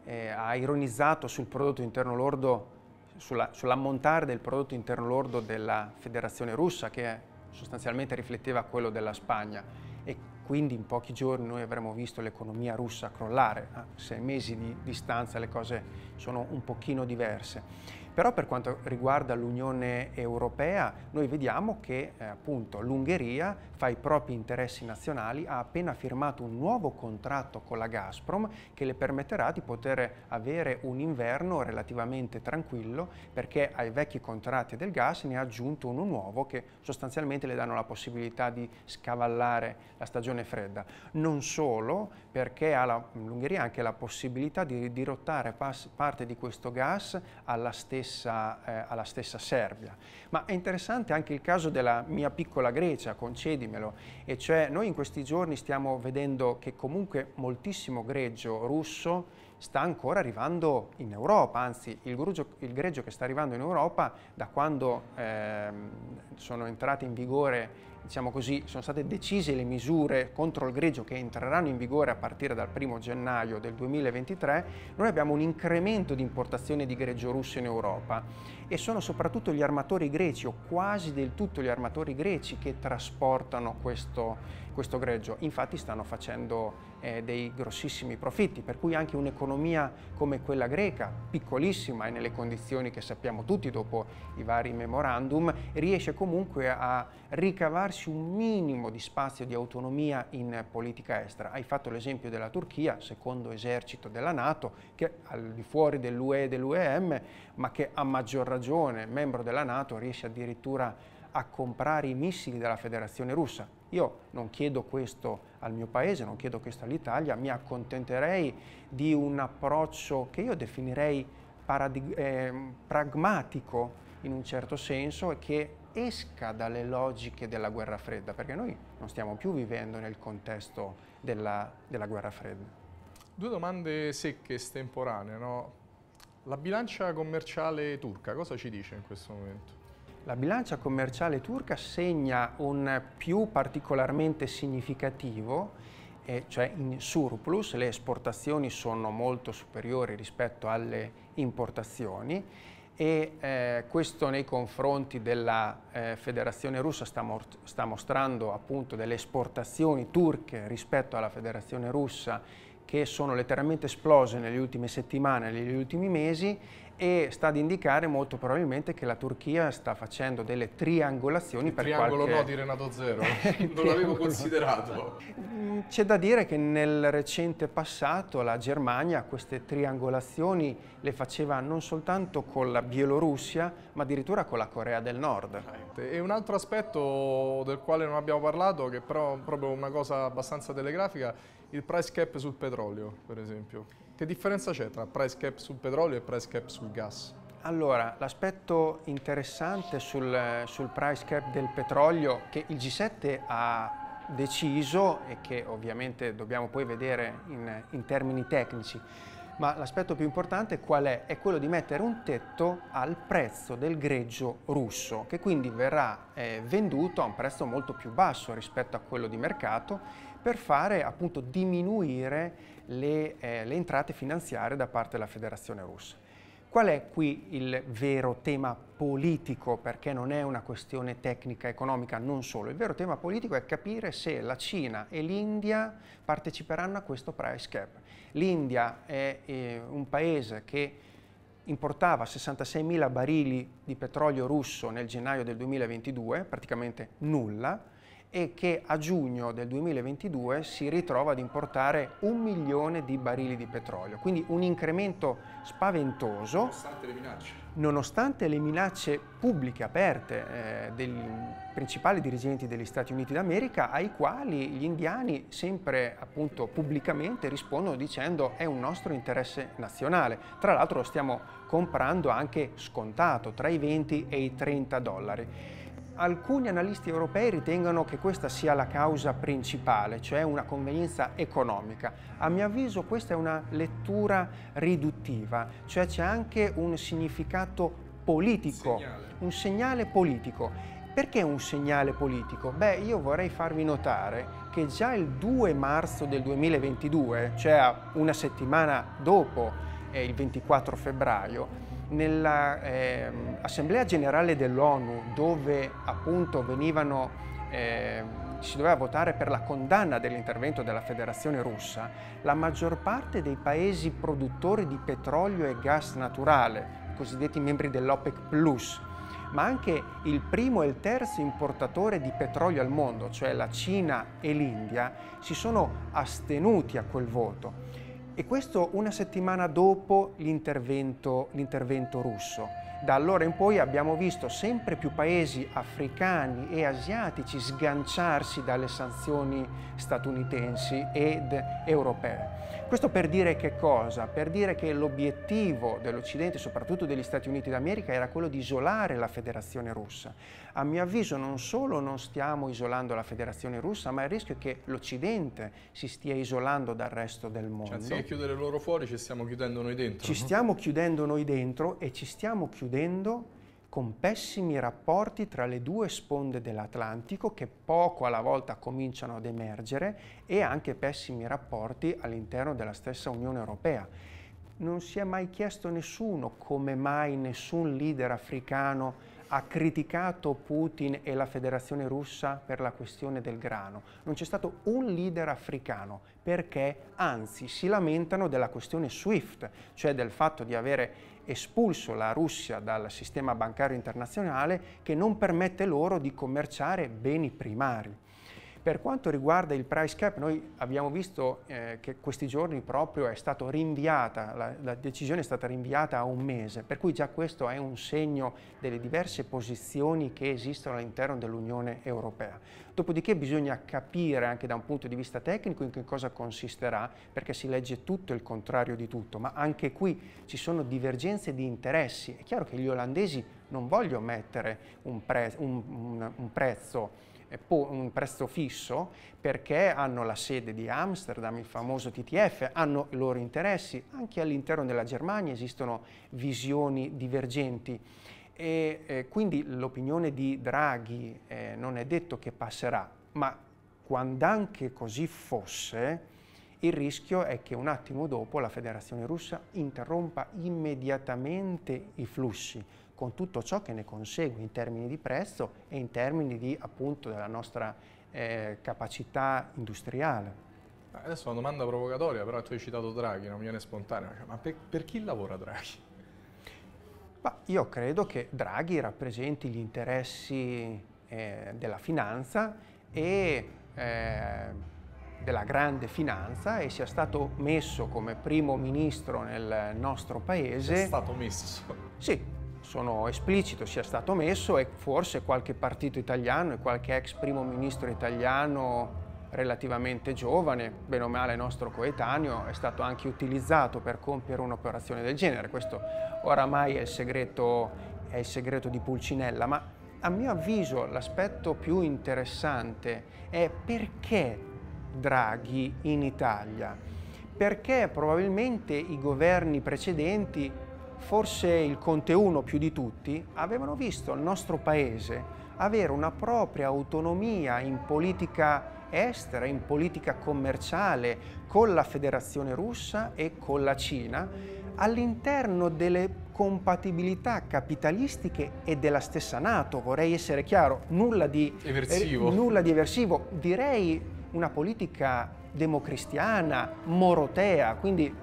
eh, ha ironizzato sul prodotto interno lordo, sulla, sull'ammontare del prodotto interno lordo della federazione russa che sostanzialmente rifletteva quello della Spagna e quindi in pochi giorni noi avremmo visto l'economia russa crollare, a sei mesi di distanza le cose sono un pochino diverse. Però per quanto riguarda l'Unione Europea, noi vediamo che eh, appunto l'Ungheria fa i propri interessi nazionali, ha appena firmato un nuovo contratto con la Gazprom che le permetterà di poter avere un inverno relativamente tranquillo perché ai vecchi contratti del gas ne ha aggiunto uno nuovo che sostanzialmente le danno la possibilità di scavallare la stagione fredda. Non solo, perché l'Ungheria ha anche la possibilità di dirottare parte di questo gas alla stessa stessa, eh, alla stessa Serbia. Ma è interessante anche il caso della mia piccola Grecia, concedimelo, e cioè noi in questi giorni stiamo vedendo che comunque moltissimo greggio russo sta ancora arrivando in Europa, anzi il, grugio, il greggio che sta arrivando in Europa da quando eh, sono entrate in vigore, diciamo così, sono state decise le misure contro il greggio che entreranno in vigore a partire dal 1 gennaio del 2023, noi abbiamo un incremento di importazione di greggio russo in Europa e sono soprattutto gli armatori greci o quasi del tutto gli armatori greci che trasportano questo, questo greggio, infatti stanno facendo eh, dei grossissimi profitti, per cui anche un'economia come quella greca, piccolissima e nelle condizioni che sappiamo tutti dopo i vari memorandum, riesce comunque a ricavarsi un minimo di spazio di autonomia in politica estera. Hai fatto l'esempio della Turchia, secondo esercito della Nato, che è al di fuori dell'UE e dell'UEM, ma che a maggior ragione, membro della Nato, riesce addirittura a comprare i missili della Federazione russa. Io non chiedo questo al mio paese, non chiedo questo all'Italia, mi accontenterei di un approccio che io definirei eh, pragmatico in un certo senso e che esca dalle logiche della guerra fredda, perché noi non stiamo più vivendo nel contesto della, della guerra fredda. Due domande secche, estemporanee. No? La bilancia commerciale turca cosa ci dice in questo momento? La bilancia commerciale turca segna un più particolarmente significativo eh, cioè in surplus, le esportazioni sono molto superiori rispetto alle importazioni e eh, questo nei confronti della eh, Federazione russa sta, sta, mostrando appunto delle esportazioni turche rispetto alla Federazione russa che sono letteralmente esplose nelle ultime settimane, negli ultimi mesi e sta ad indicare molto probabilmente che la Turchia sta facendo delle triangolazioni Il per triangolo qualche... no di Renato Zero, (laughs) non l'avevo considerato. Mm, c'è da dire che nel recente passato la Germania queste triangolazioni le faceva non soltanto con la Bielorussia ma addirittura con la Corea del Nord. E un altro aspetto del quale non abbiamo parlato che però è proprio una cosa abbastanza telegrafica il price cap sul petrolio per esempio che differenza c'è tra price cap sul petrolio e price cap sul gas? Allora, l'aspetto interessante sul, sul price cap del petrolio che il G7 ha deciso e che ovviamente dobbiamo poi vedere in, in termini tecnici. Ma l'aspetto più importante qual è? È quello di mettere un tetto al prezzo del greggio russo, che quindi verrà eh, venduto a un prezzo molto più basso rispetto a quello di mercato per fare appunto diminuire le, eh, le entrate finanziarie da parte della Federazione russa. Qual è qui il vero tema politico? Perché non è una questione tecnica, economica, non solo. Il vero tema politico è capire se la Cina e l'India parteciperanno a questo price cap. L'India è eh, un paese che importava 66.000 barili di petrolio russo nel gennaio del 2022, praticamente nulla, e che a giugno del 2022 si ritrova ad importare un milione di barili di petrolio, quindi un incremento spaventoso. Nonostante le minacce. Nonostante le minacce pubbliche aperte eh, dei principali dirigenti degli Stati Uniti d'America, ai quali gli indiani sempre appunto pubblicamente rispondono dicendo è un nostro interesse nazionale. Tra l'altro lo stiamo comprando anche scontato tra i 20 e i 30 dollari. Alcuni analisti europei ritengono che questa sia la causa principale, cioè una convenienza economica. A mio avviso questa è una lettura riduttiva, cioè c'è anche un significato politico, segnale. un segnale politico. Perché un segnale politico? Beh, io vorrei farvi notare che già il 2 marzo del 2022, cioè una settimana dopo il 24 febbraio, Nell'Assemblea ehm, eh, Generale dell'ONU, dove appunto venivano, eh, si doveva votare per la condanna dell'intervento della Federazione Russa, la maggior parte dei paesi produttori di petrolio e gas naturale, i cosiddetti membri dell'OPEC Plus, ma anche il primo e il terzo importatore di petrolio al mondo, cioè la Cina e l'India, si sono astenuti a quel voto e questo una settimana dopo l'intervento russo. Da allora in poi abbiamo visto sempre più paesi africani e asiatici sganciarsi dalle sanzioni statunitensi ed europee. Questo per dire che cosa? Per dire che l'obiettivo dell'Occidente, soprattutto degli Stati Uniti d'America, era quello di isolare la Federazione russa. A mio avviso non solo non stiamo isolando la Federazione russa, ma il rischio è che l'Occidente si stia isolando dal resto del mondo. Cioè, anziché chiudere loro fuori, ci stiamo chiudendo noi dentro. Ci stiamo chiudendo noi dentro e ci stiamo chiudendo chiudendo con pessimi rapporti tra le due sponde dell'Atlantico che poco alla volta cominciano ad emergere e anche pessimi rapporti all'interno della stessa Unione Europea. Non si è mai chiesto nessuno come mai nessun leader africano ha criticato Putin e la Federazione russa per la questione del grano. Non c'è stato un leader africano perché anzi si lamentano della questione SWIFT, cioè del fatto di avere espulso la Russia dal sistema bancario internazionale che non permette loro di commerciare beni primari. Per quanto riguarda il price cap, noi abbiamo visto eh, che questi giorni proprio è stata rinviata, la, la, decisione è stata rinviata a un mese, per cui già questo è un segno delle diverse posizioni che esistono all'interno dell'Unione Europea. Dopodiché bisogna capire anche da un punto di vista tecnico in che cosa consisterà, perché si legge tutto il contrario di tutto, ma anche qui ci sono divergenze di interessi. È chiaro che gli olandesi non vogliono mettere un, pre, un, un, un prezzo un prezzo fisso perché hanno la sede di Amsterdam, il famoso TTF, hanno i loro interessi, anche all'interno della Germania esistono visioni divergenti e eh, quindi l'opinione di Draghi eh, non è detto che passerà, ma quando anche così fosse, il rischio è che un attimo dopo la Federazione russa interrompa immediatamente i flussi, con tutto ciò che ne consegue in termini di prezzo e in termini di, appunto, della nostra eh, capacità industriale. Adesso una domanda provocatoria, però tu hai citato Draghi, non mi viene spontanea, cioè, ma per, per chi lavora Draghi? Ma io credo che Draghi rappresenti gli interessi eh, della finanza e eh, della grande finanza e sia stato messo come primo ministro nel nostro paese. È stato messo. Sì, sono esplicito sia stato messo e forse qualche partito italiano e qualche ex primo ministro italiano relativamente giovane, bene o male nostro coetaneo, è stato anche utilizzato per compiere un'operazione del genere. Questo oramai è il segreto, è il segreto di Pulcinella, ma a mio avviso l'aspetto più interessante è perché Draghi in Italia? Perché probabilmente i governi precedenti forse il Conte 1 più di tutti, avevano visto il nostro paese avere una propria autonomia in politica estera, in politica commerciale con la Federazione russa e con la Cina all'interno delle compatibilità capitalistiche e della stessa Nato, vorrei essere chiaro, nulla di eversivo, eh, (laughs) nulla di eversivo direi una politica democristiana, morotea, quindi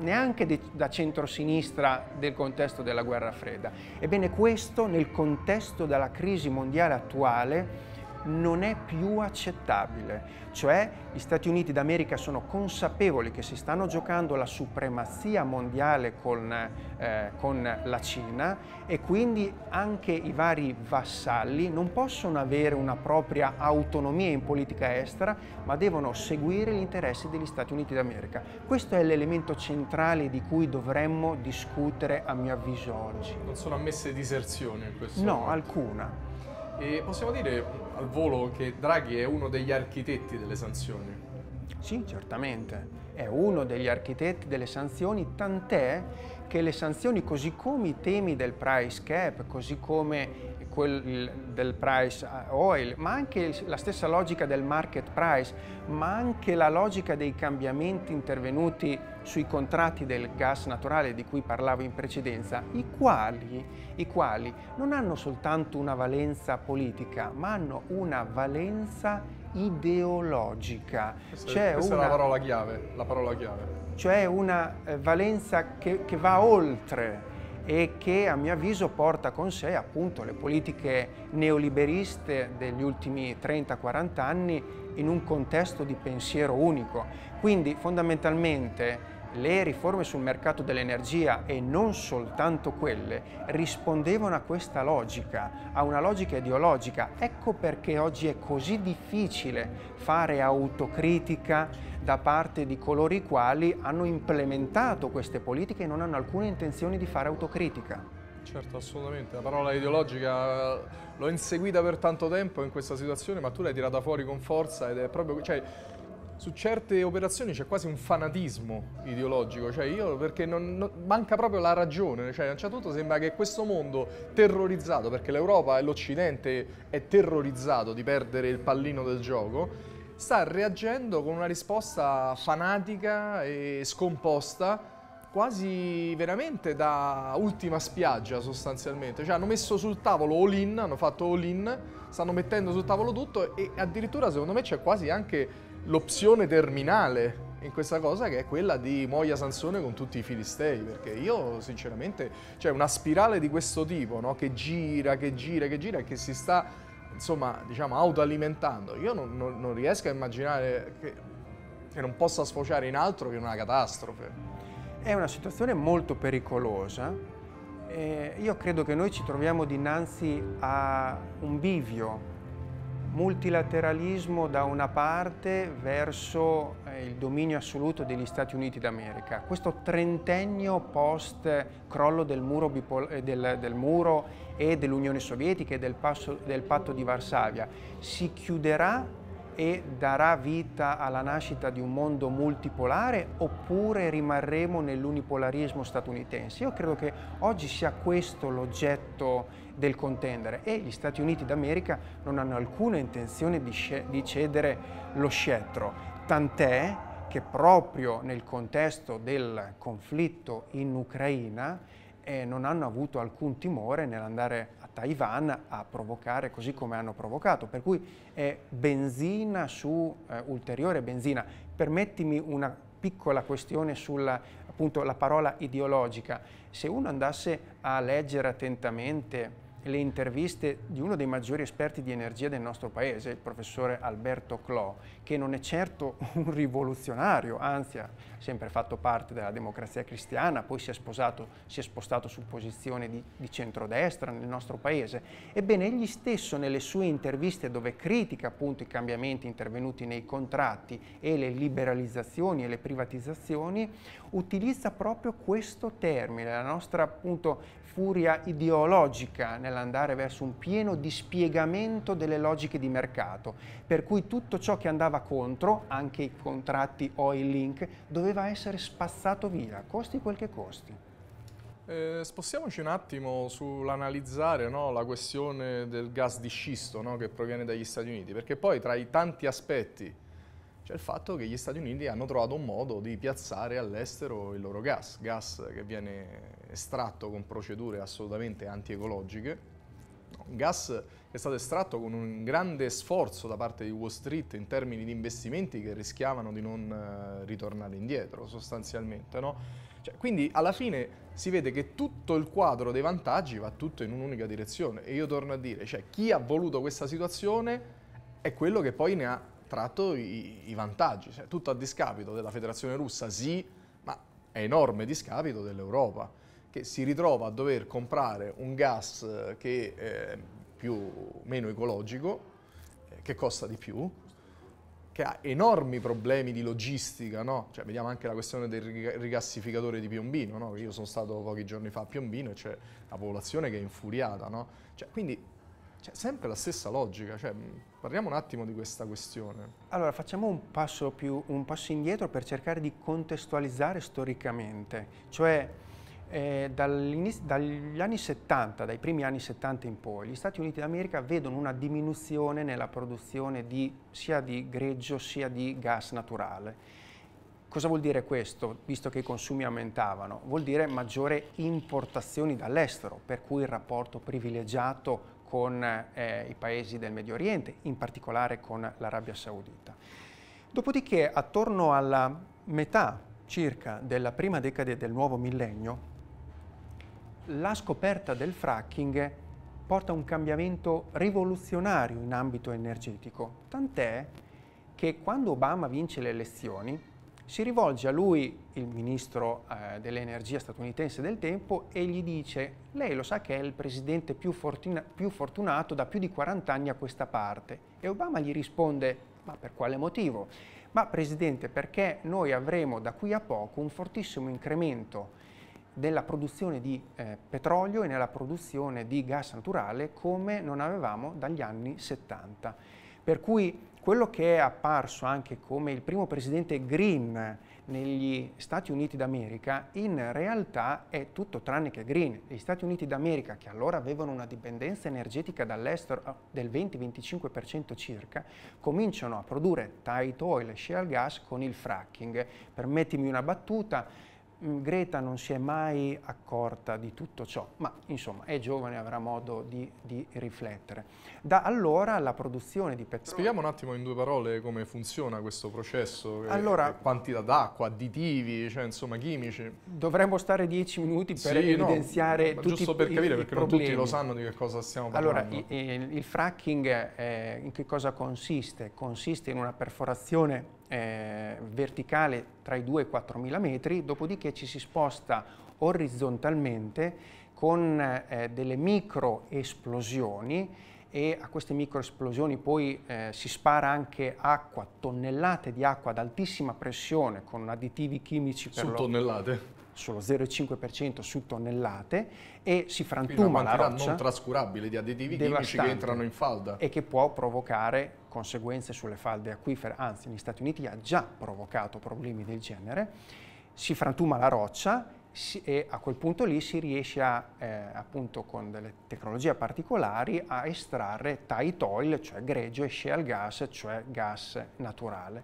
neanche de, da centrosinistra del contesto della guerra fredda. Ebbene questo nel contesto della crisi mondiale attuale non è più accettabile. Cioè gli Stati Uniti d'America sono consapevoli che si stanno giocando la supremazia mondiale con, eh, con la Cina e quindi anche i vari vassalli non possono avere una propria autonomia in politica estera, ma devono seguire gli interessi degli Stati Uniti d'America. Questo è l'elemento centrale di cui dovremmo discutere, a mio avviso, oggi. Non sono ammesse diserzioni in questo No, momento. alcuna. E possiamo dire al volo che Draghi è uno degli architetti delle sanzioni? Sì, certamente. È uno degli architetti delle sanzioni, tant'è che le sanzioni, così come i temi del price cap, così come quel del price oil, ma anche la stessa logica del market price, ma anche la logica dei cambiamenti intervenuti sui contratti del gas naturale di cui parlavo in precedenza, i quali, i quali non hanno soltanto una valenza politica, ma hanno una valenza ideologica. Questa, C'è questa una, è la parola chiave, la parola chiave. Cioè una eh, valenza che, che va oltre e che a mio avviso porta con sé appunto le politiche neoliberiste degli ultimi 30-40 anni in un contesto di pensiero unico. Quindi fondamentalmente le riforme sul mercato dell'energia e non soltanto quelle rispondevano a questa logica, a una logica ideologica. Ecco perché oggi è così difficile fare autocritica da parte di coloro i quali hanno implementato queste politiche e non hanno alcuna intenzione di fare autocritica. Certo, assolutamente. La parola ideologica l'ho inseguita per tanto tempo in questa situazione, ma tu l'hai tirata fuori con forza ed è proprio... Cioè, su certe operazioni c'è quasi un fanatismo ideologico, cioè io perché non, non, manca proprio la ragione, cioè a un certo punto sembra che questo mondo terrorizzato, perché l'Europa e l'Occidente è terrorizzato di perdere il pallino del gioco, sta reagendo con una risposta fanatica e scomposta quasi veramente da ultima spiaggia sostanzialmente, cioè hanno messo sul tavolo all-in, hanno fatto all-in, stanno mettendo sul tavolo tutto e addirittura secondo me c'è quasi anche l'opzione terminale in questa cosa che è quella di Moia Sansone con tutti i filistei, perché io sinceramente, cioè una spirale di questo tipo, no? che gira, che gira, che gira e che si sta, insomma, diciamo, autoalimentando, io non, non, non riesco a immaginare che, che non possa sfociare in altro che una catastrofe. È una situazione molto pericolosa, eh, io credo che noi ci troviamo dinanzi a un bivio multilateralismo da una parte verso eh, il dominio assoluto degli Stati Uniti d'America. Questo trentennio post crollo del muro, eh, del, del muro e dell'Unione Sovietica e del, passo, del patto di Varsavia si chiuderà e darà vita alla nascita di un mondo multipolare oppure rimarremo nell'unipolarismo statunitense? Io credo che oggi sia questo l'oggetto del contendere e gli Stati Uniti d'America non hanno alcuna intenzione di, di cedere lo scettro, tant'è che proprio nel contesto del conflitto in Ucraina eh, non hanno avuto alcun timore nell'andare Taiwan a provocare così come hanno provocato, per cui è benzina su eh, ulteriore benzina. Permettimi una piccola questione sulla appunto, parola ideologica. Se uno andasse a leggere attentamente le interviste di uno dei maggiori esperti di energia del nostro paese, il professore Alberto Clò, che non è certo (laughs) un rivoluzionario, anzi ha sempre fatto parte della democrazia cristiana, poi si è, sposato, si è spostato su posizioni di, di centrodestra nel nostro paese. Ebbene, egli stesso nelle sue interviste dove critica appunto i cambiamenti intervenuti nei contratti e le liberalizzazioni e le privatizzazioni, utilizza proprio questo termine, la nostra appunto furia ideologica nell'andare verso un pieno dispiegamento delle logiche di mercato, per cui tutto ciò che andava contro, anche i contratti o i link, doveva essere spazzato via, costi quel che costi. Eh, spostiamoci un attimo sull'analizzare no, la questione del gas di scisto no, che proviene dagli Stati Uniti, perché poi tra i tanti aspetti c'è il fatto che gli Stati Uniti hanno trovato un modo di piazzare all'estero il loro gas, gas che viene estratto con procedure assolutamente antiecologiche. gas che è stato estratto con un grande sforzo da parte di Wall Street in termini di investimenti che rischiavano di non eh, ritornare indietro sostanzialmente. No? Cioè, quindi alla fine si vede che tutto il quadro dei vantaggi va tutto in un'unica direzione e io torno a dire, cioè, chi ha voluto questa situazione è quello che poi ne ha tratto i, i vantaggi, cioè, tutto a discapito della Federazione russa, sì, ma è enorme discapito dell'Europa che si ritrova a dover comprare un gas eh, che è più, meno ecologico, eh, che costa di più, che ha enormi problemi di logistica, no? cioè, vediamo anche la questione del rigassificatore di Piombino, no? Io sono stato pochi giorni fa a Piombino e c'è la popolazione che è infuriata, no? cioè, quindi c'è sempre la stessa logica, cioè, parliamo un attimo di questa questione. Allora facciamo un passo, più, un passo indietro per cercare di contestualizzare storicamente, cioè eh, dagli anni 70, dai primi anni 70 in poi, gli Stati Uniti d'America vedono una diminuzione nella produzione di, sia di greggio sia di gas naturale. Cosa vuol dire questo, visto che i consumi aumentavano? Vuol dire maggiore importazioni dall'estero, per cui il rapporto privilegiato con eh, i paesi del Medio Oriente, in particolare con l'Arabia Saudita. Dopodiché, attorno alla metà circa della prima decade del nuovo millennio, la scoperta del fracking porta a un cambiamento rivoluzionario in ambito energetico, tant'è che quando Obama vince le elezioni si rivolge a lui, il ministro eh, dell'energia statunitense del tempo, e gli dice lei lo sa che è il presidente più, fortuna più fortunato da più di 40 anni a questa parte. E Obama gli risponde ma per quale motivo? Ma presidente perché noi avremo da qui a poco un fortissimo incremento della produzione di eh, petrolio e nella produzione di gas naturale come non avevamo dagli anni 70. Per cui quello che è apparso anche come il primo presidente green negli Stati Uniti d'America, in realtà è tutto tranne che green. Gli Stati Uniti d'America, che allora avevano una dipendenza energetica dall'estero ah, del 20-25% circa, cominciano a produrre tight oil e shale gas con il fracking. Permettimi una battuta, Mm, Greta non si è mai accorta di tutto ciò, ma insomma è giovane e avrà modo di, di, riflettere. Da allora la produzione di petrolio... Spieghiamo un attimo in due parole come funziona questo processo, allora, quantità d'acqua, additivi, cioè insomma chimici. Dovremmo stare dieci minuti per sì, evidenziare no, tutti giusto per capire, perché problemi. non tutti lo sanno di che cosa stiamo parlando. Allora, il, il fracking eh, in che cosa consiste? Consiste in una perforazione eh, verticale tra i 2 e i 4.000 metri, dopodiché ci si sposta orizzontalmente con eh, delle micro esplosioni e a queste micro esplosioni poi eh, si spara anche acqua, tonnellate di acqua ad altissima pressione con additivi chimici per su lo, tonnellate sullo 0,5% su tonnellate e si frantuma la roccia non trascurabile di additivi chimici che entrano in falda e che può provocare conseguenze sulle falde acquifere, anzi negli Stati Uniti ha già provocato problemi del genere, si frantuma la roccia si, e a quel punto lì si riesce a, eh, appunto con delle tecnologie particolari a estrarre tight oil, cioè greggio, e shale gas, cioè gas naturale.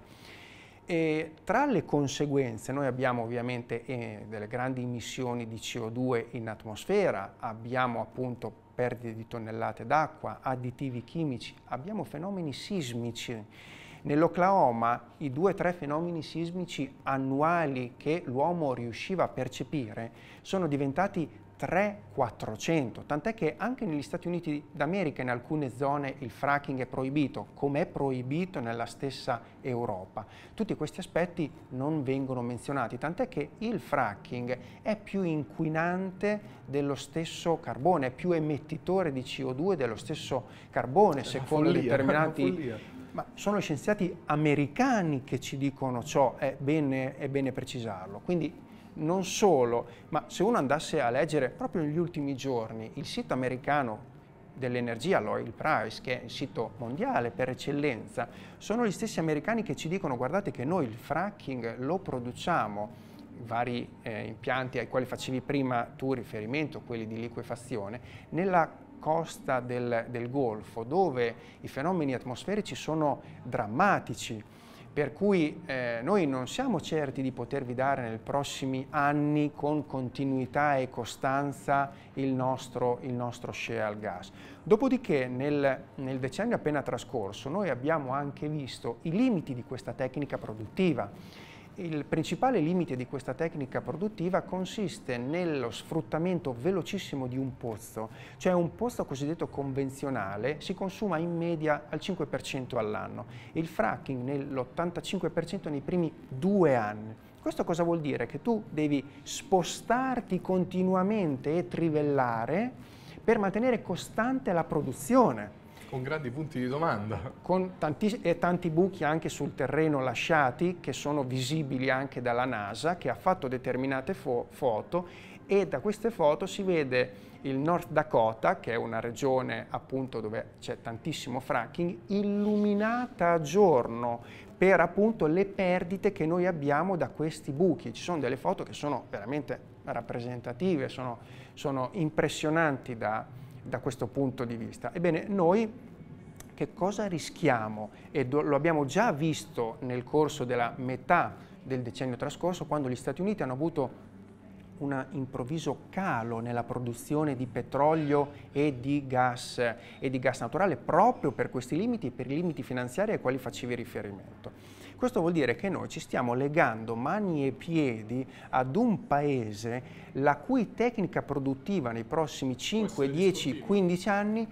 E tra le conseguenze noi abbiamo ovviamente eh, delle grandi emissioni di CO2 in atmosfera, abbiamo appunto perdite di tonnellate d'acqua, additivi chimici, abbiamo fenomeni sismici. Nell'Oklahoma i due o tre fenomeni sismici annuali che l'uomo riusciva a percepire sono diventati 3-400, tant'è che anche negli Stati Uniti d'America in alcune zone il fracking è proibito, come è proibito nella stessa Europa. Tutti questi aspetti non vengono menzionati, tant'è che il fracking è più inquinante dello stesso carbone, è più emettitore di CO2 dello stesso carbone, secondo follia, (laughs) determinati ma sono scienziati americani che ci dicono ciò, è bene, è bene precisarlo. Quindi non solo, ma se uno andasse a leggere proprio negli ultimi giorni il sito americano dell'energia, l'Oil Price, che è il sito mondiale per eccellenza, sono gli stessi americani che ci dicono guardate che noi il fracking lo produciamo, i vari eh, impianti ai quali facevi prima tu riferimento, quelli di liquefazione, nella costa del, del Golfo, dove i fenomeni atmosferici sono drammatici per cui eh, noi non siamo certi di potervi dare nei prossimi anni con continuità e costanza il nostro, il nostro shale gas. Dopodiché nel, nel decennio appena trascorso noi abbiamo anche visto i limiti di questa tecnica produttiva il principale limite di questa tecnica produttiva consiste nello sfruttamento velocissimo di un pozzo, cioè un pozzo cosiddetto convenzionale si consuma in media al 5% all'anno il fracking nell'85% nei primi due anni. Questo cosa vuol dire? Che tu devi spostarti continuamente e trivellare per mantenere costante la produzione con grandi punti di domanda. Con tanti, e tanti buchi anche sul terreno lasciati che sono visibili anche dalla NASA che ha fatto determinate fo foto e da queste foto si vede il North Dakota, che è una regione appunto dove c'è tantissimo fracking, illuminata a giorno per appunto le perdite che noi abbiamo da questi buchi. Ci sono delle foto che sono veramente rappresentative, sono, sono impressionanti da, da questo punto di vista? Ebbene, noi che cosa rischiamo? E lo abbiamo già visto nel corso della metà del decennio trascorso, quando gli Stati Uniti hanno avuto un improvviso calo nella produzione di petrolio e di gas, e di gas naturale proprio per questi limiti e per i limiti finanziari ai quali facevi riferimento. Questo vuol dire che noi ci stiamo legando mani e piedi ad un paese la cui tecnica produttiva nei prossimi 5, 10, 15 anni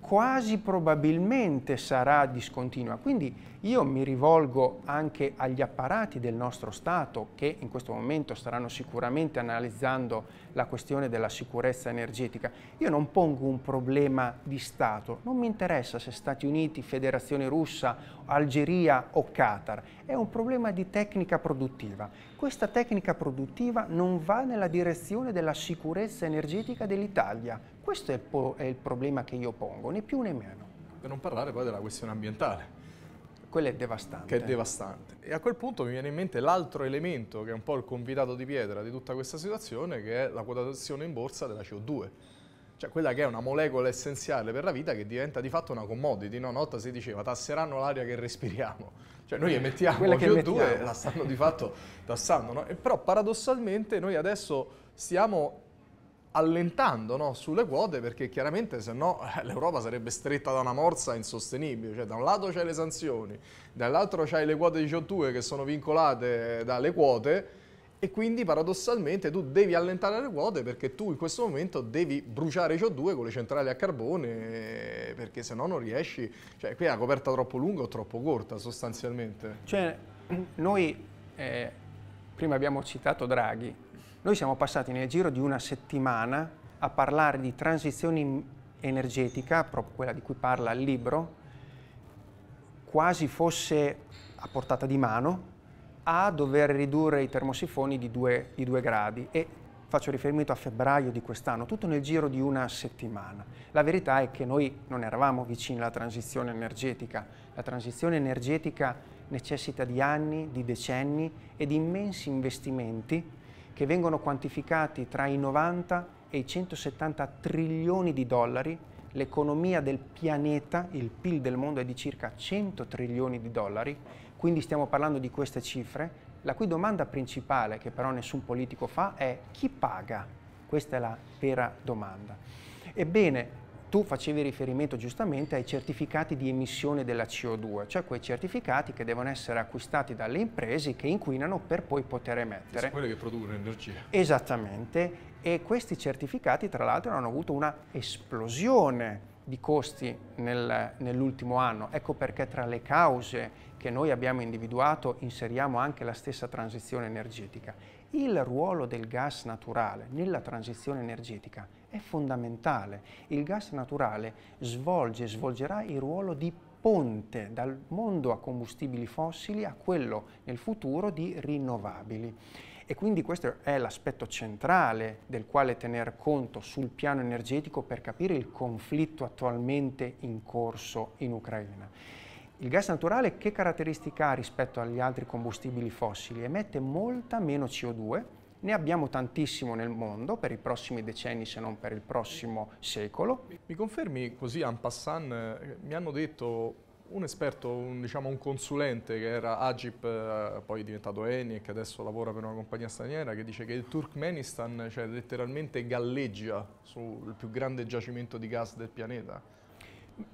quasi probabilmente sarà discontinua. Quindi io mi rivolgo anche agli apparati del nostro Stato che in questo momento staranno sicuramente analizzando la questione della sicurezza energetica. Io non pongo un problema di Stato, non mi interessa se Stati Uniti, Federazione Russa, Algeria o Qatar, è un problema di tecnica produttiva. Questa tecnica produttiva non va nella direzione della sicurezza energetica dell'Italia. Questo è il, è il problema che io pongo, né più né meno. Per non parlare poi della questione ambientale quello è devastante. Che è devastante. E a quel punto mi viene in mente l'altro elemento che è un po' il convitato di pietra di tutta questa situazione, che è la quotazione in borsa della CO2 cioè quella che è una molecola essenziale per la vita che diventa di fatto una commodity, no? Una volta si diceva tasseranno l'aria che respiriamo, cioè noi eh, emettiamo quella CO2 e la stanno di fatto tassando, no? e però paradossalmente noi adesso stiamo allentando no, sulle quote perché chiaramente se no eh, l'Europa sarebbe stretta da una morsa insostenibile, cioè da un lato c'hai le sanzioni, dall'altro c'hai le quote 18 che sono vincolate dalle quote e quindi paradossalmente tu devi allentare le quote perché tu in questo momento devi bruciare CO2 con le centrali a carbone eh, perché se no non riesci, cioè qui è la coperta troppo lunga o troppo corta sostanzialmente. Cioè noi eh, prima abbiamo citato Draghi, noi siamo passati nel giro di una settimana a parlare di transizione energetica, proprio quella di cui parla il libro, quasi fosse a portata di mano, a dover ridurre i termosifoni di due, di 2 gradi e faccio riferimento a febbraio di quest'anno, tutto nel giro di una settimana. La verità è che noi non eravamo vicini alla transizione energetica. La transizione energetica necessita di anni, di decenni e di immensi investimenti che vengono quantificati tra i 90 e i 170 trilioni di dollari, l'economia del pianeta, il PIL del mondo è di circa 100 trilioni di dollari, quindi stiamo parlando di queste cifre, la cui domanda principale, che però nessun politico fa, è chi paga? Questa è la vera domanda. Ebbene, tu facevi riferimento giustamente ai certificati di emissione della CO2, cioè quei certificati che devono essere acquistati dalle imprese che inquinano per poi poter emettere. Sono quelle che producono energia. Esattamente, e questi certificati tra l'altro hanno avuto una esplosione di costi nel, nell'ultimo anno. Ecco perché tra le cause che noi abbiamo individuato inseriamo anche la stessa transizione energetica. Il ruolo del gas naturale nella transizione energetica è fondamentale. Il gas naturale svolge e svolgerà il ruolo di ponte dal mondo a combustibili fossili a quello nel futuro di rinnovabili. E quindi questo è l'aspetto centrale del quale tener conto sul piano energetico per capire il conflitto attualmente in corso in Ucraina. Il gas naturale che caratteristica ha rispetto agli altri combustibili fossili? Emette molta meno CO2, ne abbiamo tantissimo nel mondo per i prossimi decenni se non per il prossimo secolo. Mi confermi così en passant, eh, mi hanno detto un esperto, un, diciamo, un, consulente che era Agip, eh, poi diventato Eni e che adesso lavora per una compagnia straniera, che dice che il Turkmenistan cioè, letteralmente galleggia sul più grande giacimento di gas del pianeta.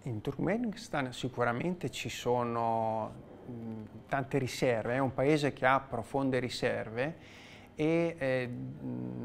In Turkmenistan sicuramente ci sono mm, tante riserve, è un paese che ha profonde riserve e eh,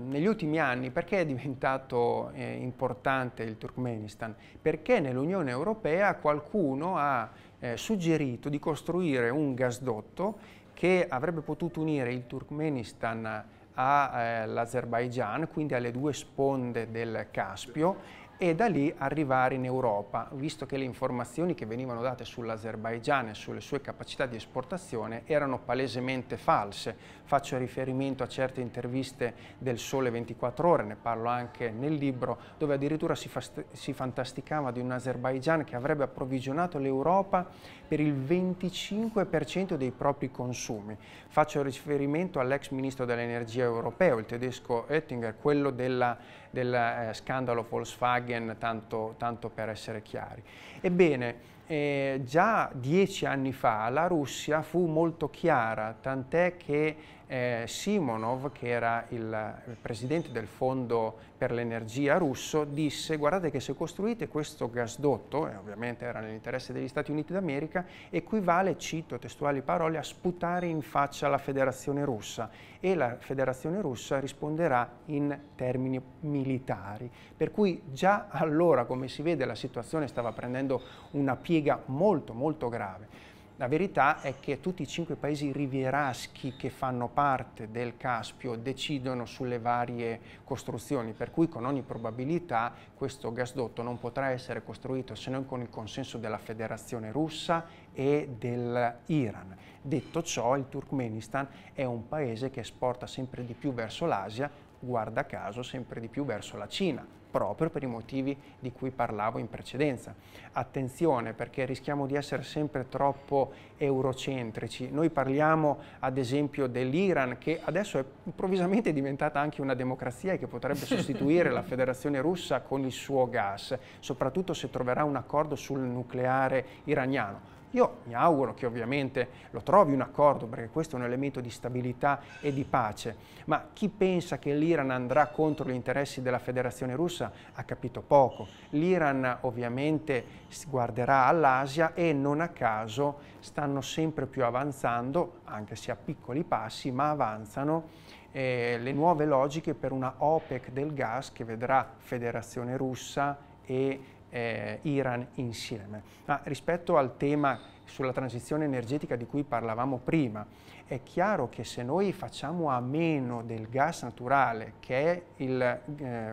negli ultimi anni perché è diventato eh, importante il Turkmenistan? Perché nell'Unione Europea qualcuno ha eh, suggerito di costruire un gasdotto che avrebbe potuto unire il Turkmenistan all'Azerbaigian, eh, quindi alle due sponde del Caspio, e da lì arrivare in Europa, visto che le informazioni che venivano date sull'Azerbaigian e sulle sue capacità di esportazione erano palesemente false faccio riferimento a certe interviste del Sole 24 Ore, ne parlo anche nel libro, dove addirittura si, si fantasticava di un Azerbaigian che avrebbe approvvigionato l'Europa per il 25% dei propri consumi. Faccio riferimento all'ex ministro dell'energia europeo, il tedesco Oettinger, quello della, del eh, scandalo Volkswagen, tanto, tanto, per essere chiari. Ebbene, eh, già dieci anni fa la Russia fu molto chiara, tant'è che eh, Simonov, che era il, il presidente del fondo per l'energia russo, disse guardate che se costruite questo gasdotto, e eh, ovviamente era nell'interesse degli Stati Uniti d'America, equivale, cito testuali parole, a sputare in faccia la federazione russa e la federazione russa risponderà in termini militari. Per cui già allora, come si vede, la situazione stava prendendo una piega molto molto grave. La verità è che tutti i cinque paesi rivieraschi che fanno parte del Caspio decidono sulle varie costruzioni, per cui con ogni probabilità questo gasdotto non potrà essere costruito se non con il consenso della Federazione russa e dell'Iran. Detto ciò, il Turkmenistan è un paese che esporta sempre di più verso l'Asia, guarda caso sempre di più verso la Cina, proprio per i motivi di cui parlavo in precedenza. Attenzione perché rischiamo di essere sempre troppo eurocentrici. Noi parliamo ad esempio dell'Iran che adesso è improvvisamente diventata anche una democrazia e che potrebbe (laughs) sostituire la federazione russa con il suo gas, soprattutto se troverà un accordo sul nucleare iraniano io mi auguro che ovviamente lo trovi un accordo perché questo è un elemento di stabilità e di pace, ma chi pensa che l'Iran andrà contro gli interessi della Federazione russa ha capito poco. L'Iran ovviamente guarderà all'Asia e non a caso stanno sempre più avanzando, anche se a piccoli passi, ma avanzano eh, le nuove logiche per una OPEC del gas che vedrà Federazione russa e eh, Iran insieme. Ma rispetto al tema sulla transizione energetica di cui parlavamo prima, è chiaro che se noi facciamo a meno del gas naturale, che è il, eh,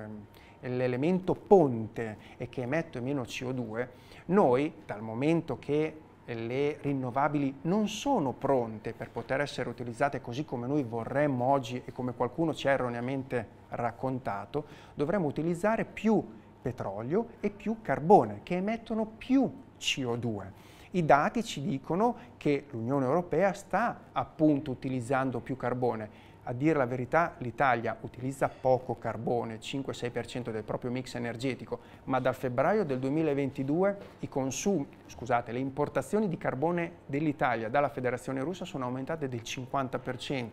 l'elemento ponte e che emette meno CO2, noi dal momento che le rinnovabili non sono pronte per poter essere utilizzate così come noi vorremmo oggi e come qualcuno ci ha erroneamente raccontato, dovremmo utilizzare più petrolio e più carbone, che emettono più CO2. I dati ci dicono che l'Unione Europea sta appunto utilizzando più carbone. A dire la verità l'Italia utilizza poco carbone, 5-6% del proprio mix energetico, ma dal febbraio del 2022 i consumi, scusate, le importazioni di carbone dell'Italia dalla Federazione russa sono aumentate del 50%,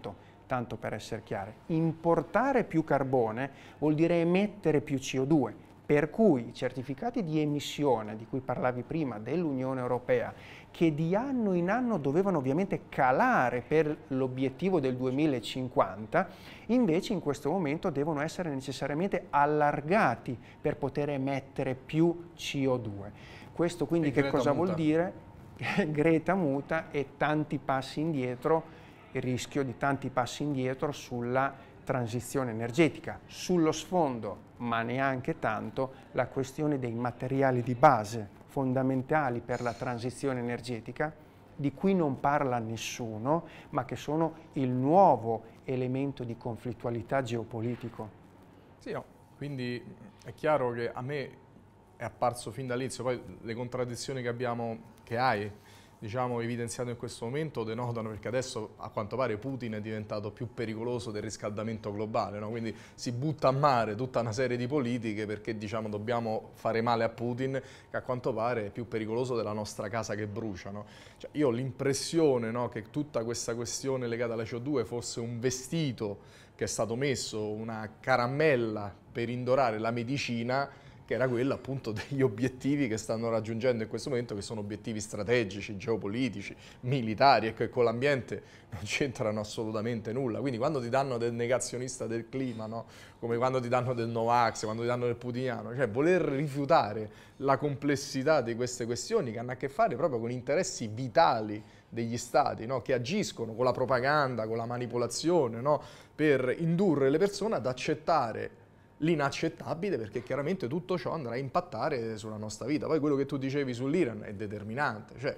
tanto per essere chiare. Importare più carbone vuol dire emettere più CO2 per cui i certificati di emissione di cui parlavi prima dell'Unione Europea, che di anno in anno dovevano ovviamente calare per l'obiettivo del 2050, invece in questo momento devono essere necessariamente allargati per poter emettere più CO2. Questo quindi e che Greta cosa muta. vuol dire? (laughs) Greta muta e tanti passi indietro, il rischio di tanti passi indietro sulla transizione energetica, sullo sfondo, ma neanche tanto, la questione dei materiali di base fondamentali per la transizione energetica, di cui non parla nessuno, ma che sono il nuovo elemento di conflittualità geopolitico. Sì, no. quindi è chiaro che a me è apparso fin dall'inizio, poi le contraddizioni che abbiamo, che hai diciamo, evidenziato in questo momento denotano perché adesso a quanto pare Putin è diventato più pericoloso del riscaldamento globale, no? quindi si butta a mare tutta una serie di politiche perché diciamo, dobbiamo fare male a Putin che a quanto pare è più pericoloso della nostra casa che brucia. No? Cioè, io ho l'impressione no, che tutta questa questione legata alla CO2 fosse un vestito che è stato messo, una caramella per indorare la medicina che era quello appunto (laughs) degli obiettivi che stanno raggiungendo in questo momento, che sono obiettivi strategici, geopolitici, militari e che con l'ambiente (laughs) non c'entrano assolutamente nulla. Quindi quando ti danno del negazionista del clima, no? come quando ti danno del Novax, quando ti danno del Putiniano, cioè voler rifiutare la complessità di queste questioni che hanno a che fare proprio con interessi vitali degli stati no? che agiscono con la propaganda, con la manipolazione, no? per indurre le persone ad accettare l'inaccettabile perché chiaramente tutto ciò andrà a impattare sulla nostra vita. Poi quello che tu dicevi sull'Iran è determinante, cioè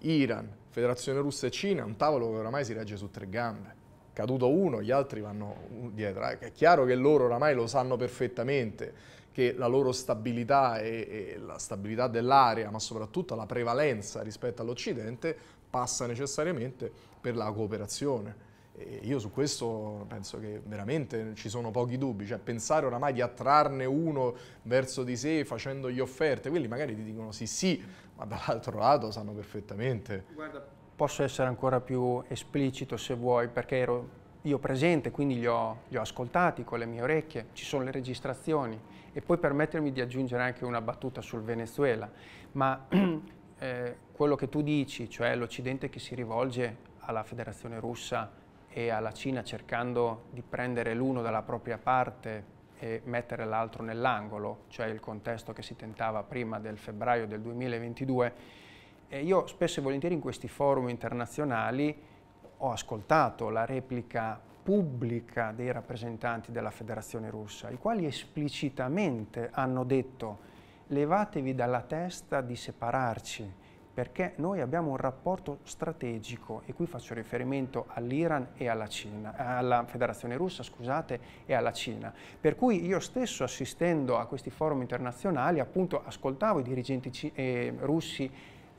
Iran, Federazione Russa e Cina, un tavolo che oramai si regge su tre gambe. Caduto uno, gli altri vanno dietro. Eh, è chiaro che loro oramai lo sanno perfettamente che la loro stabilità e, e la stabilità dell'area, ma soprattutto la prevalenza rispetto all'Occidente, passa necessariamente per la cooperazione e io su questo penso che veramente ci sono pochi dubbi, cioè pensare oramai di attrarne uno verso di sé facendogli offerte, quelli magari ti dicono sì sì, ma dall'altro lato sanno perfettamente. Guarda, posso essere ancora più esplicito se vuoi, perché ero io presente, quindi li ho, li ho, ascoltati con le mie orecchie, ci sono le registrazioni e poi permettermi di aggiungere anche una battuta sul Venezuela, ma (clears throat) eh, quello che tu dici, cioè l'Occidente che si rivolge alla Federazione russa, e alla Cina cercando di prendere l'uno dalla propria parte e mettere l'altro nell'angolo, cioè il contesto che si tentava prima del febbraio del 2022. E io spesso e volentieri in questi forum internazionali ho ascoltato la replica pubblica dei rappresentanti della Federazione russa, i quali esplicitamente hanno detto levatevi dalla testa di separarci, perché noi abbiamo un rapporto strategico, e qui faccio riferimento all'Iran e alla Cina, alla Federazione Russa, scusate, e alla Cina. Per cui io stesso assistendo a questi forum internazionali, appunto ascoltavo i dirigenti eh, russi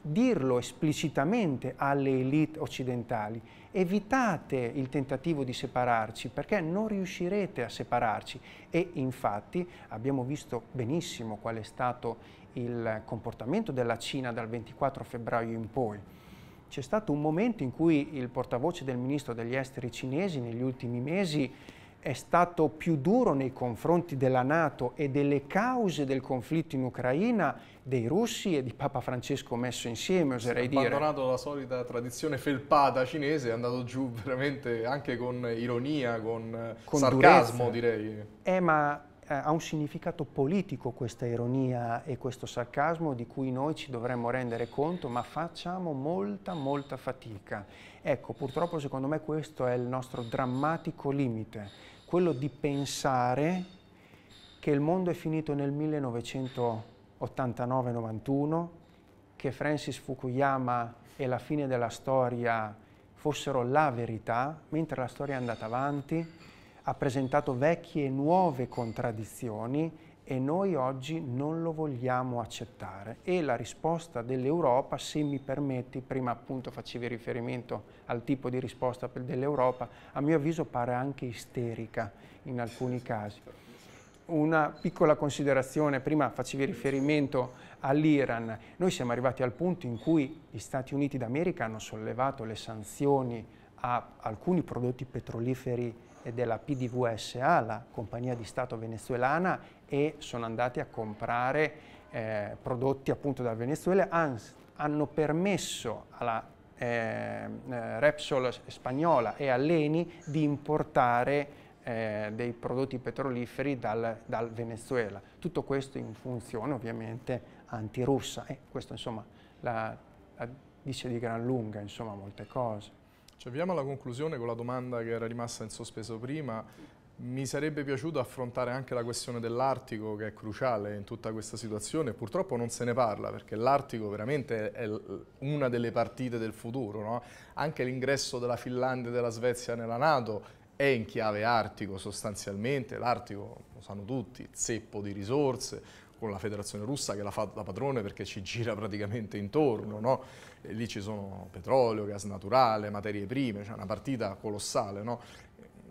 dirlo esplicitamente alle elite occidentali, evitate il tentativo di separarci perché non riuscirete a separarci e infatti abbiamo visto benissimo qual è stato il comportamento della Cina dal 24 febbraio in poi. C'è stato un momento in cui il portavoce del ministro degli esteri cinesi negli ultimi mesi è stato più duro nei confronti della Nato e delle cause del conflitto in Ucraina, dei russi e di Papa Francesco messo insieme, oserei dire. Ha abbandonato la solita tradizione felpata cinese, è andato giù (laughs) veramente anche con ironia, con, eh, con sarcasmo durezza. direi. Eh ma eh, ha un significato politico questa ironia e questo sarcasmo di cui noi ci dovremmo rendere conto, ma facciamo molta, molta fatica. Ecco, purtroppo secondo me questo è il nostro drammatico limite, quello di pensare che il mondo è finito nel 1989-91, che Francis Fukuyama e la fine della storia fossero la verità, mentre la storia è andata avanti, ha presentato vecchie e nuove contraddizioni e noi oggi non lo vogliamo accettare. E la risposta dell'Europa, se mi permetti, prima appunto facevi riferimento al tipo di risposta dell'Europa, a mio avviso pare anche isterica in alcuni casi. Una piccola considerazione, prima facevi riferimento all'Iran, noi siamo arrivati al punto in cui gli Stati Uniti d'America hanno sollevato le sanzioni a alcuni prodotti petroliferi della PDVSA, la compagnia di Stato venezuelana, e sono andati a comprare eh, prodotti appunto dal Venezuela, Anzi, hanno permesso alla ehm, eh, Repsol spagnola e all'ENI di importare eh, dei prodotti petroliferi dal, dal, Venezuela. Tutto questo in funzione ovviamente antirussa e questo insomma la, la dice di gran lunga insomma molte cose. Ci avviamo alla conclusione con la domanda che era rimasta in sospeso prima. Mi sarebbe piaciuto affrontare anche la questione dell'Artico che è cruciale in tutta questa situazione. Purtroppo non se ne parla perché l'Artico veramente è una delle partite del futuro. No? Anche l'ingresso della Finlandia e della Svezia nella Nato è in chiave artico sostanzialmente, l'Artico lo sanno tutti, zeppo di risorse, con la federazione russa che la fa da padrone perché ci gira praticamente intorno, no? lì ci sono petrolio, gas naturale, materie prime, c'è cioè una partita colossale. No?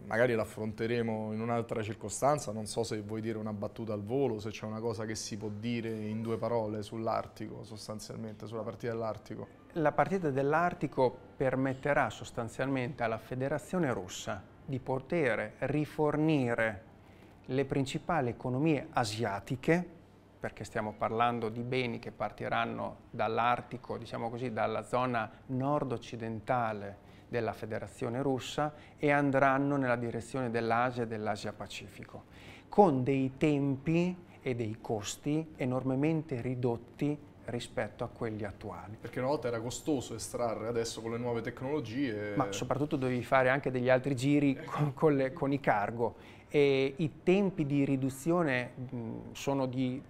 Magari l'affronteremo in un'altra circostanza, non so se vuoi dire una battuta al volo, se c'è una cosa che si può dire in due parole sull'Artico sostanzialmente, sulla partita dell'Artico. La partita dell'Artico permetterà sostanzialmente alla federazione russa di poter rifornire le principali economie asiatiche perché stiamo parlando di beni che partiranno dall'Artico, diciamo così, dalla zona nord-occidentale della Federazione Russa e andranno nella direzione dell'Asia e dell'Asia Pacifico, con dei tempi e dei costi enormemente ridotti rispetto a quelli attuali. Perché una volta era costoso estrarre, adesso con le nuove tecnologie... Ma soprattutto dovevi fare anche degli altri giri eh. con, con, le, con i cargo e i tempi di riduzione sono di,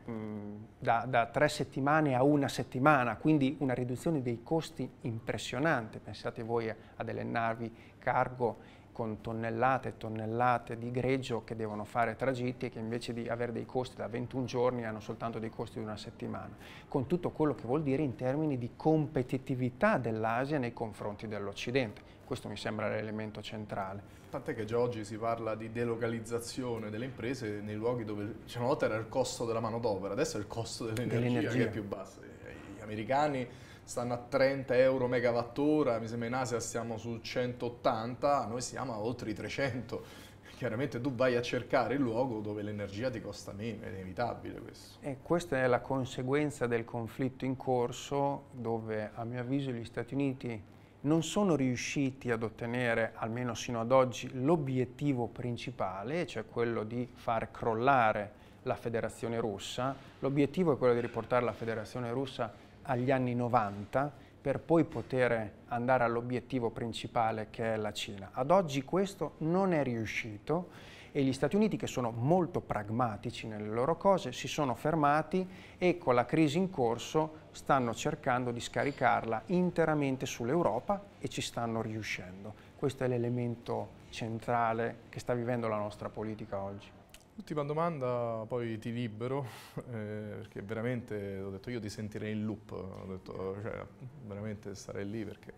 da, da, tre settimane a una settimana, quindi una riduzione dei costi impressionante. Pensate voi a, a delle navi cargo con tonnellate e tonnellate di greggio che devono fare tragitti e che invece di avere dei costi da 21 giorni hanno soltanto dei costi di una settimana, con tutto quello che vuol dire in termini di competitività dell'Asia nei confronti dell'Occidente. Questo mi sembra l'elemento centrale. Tant'è che già oggi si parla di delocalizzazione delle imprese nei luoghi dove cioè, una volta era il costo della manodopera, adesso è il costo dell'energia dell che è più basso. Gli americani stanno a 30 euro megawattora, mi sembra in Asia stiamo su 180, noi siamo a oltre i 300 chiaramente tu vai a cercare il luogo dove l'energia ti costa meno, è inevitabile questo. E questa è la conseguenza del conflitto in corso dove a mio avviso gli Stati Uniti non sono riusciti ad ottenere, almeno sino ad oggi, l'obiettivo principale, cioè quello di far crollare la federazione russa. L'obiettivo è quello di riportare la federazione russa agli anni 90 per poi poter andare all'obiettivo principale che è la Cina. Ad oggi questo non è riuscito e gli Stati Uniti, che sono molto pragmatici nelle loro cose, si sono fermati e con la crisi in corso stanno cercando di scaricarla interamente sull'Europa e ci stanno riuscendo. Questo è l'elemento centrale che sta vivendo la nostra politica oggi. Ultima domanda, poi ti libero, (laughs) eh, perché veramente, ho detto, io ti sentirei in loop, ho detto, cioè, veramente starei lì perché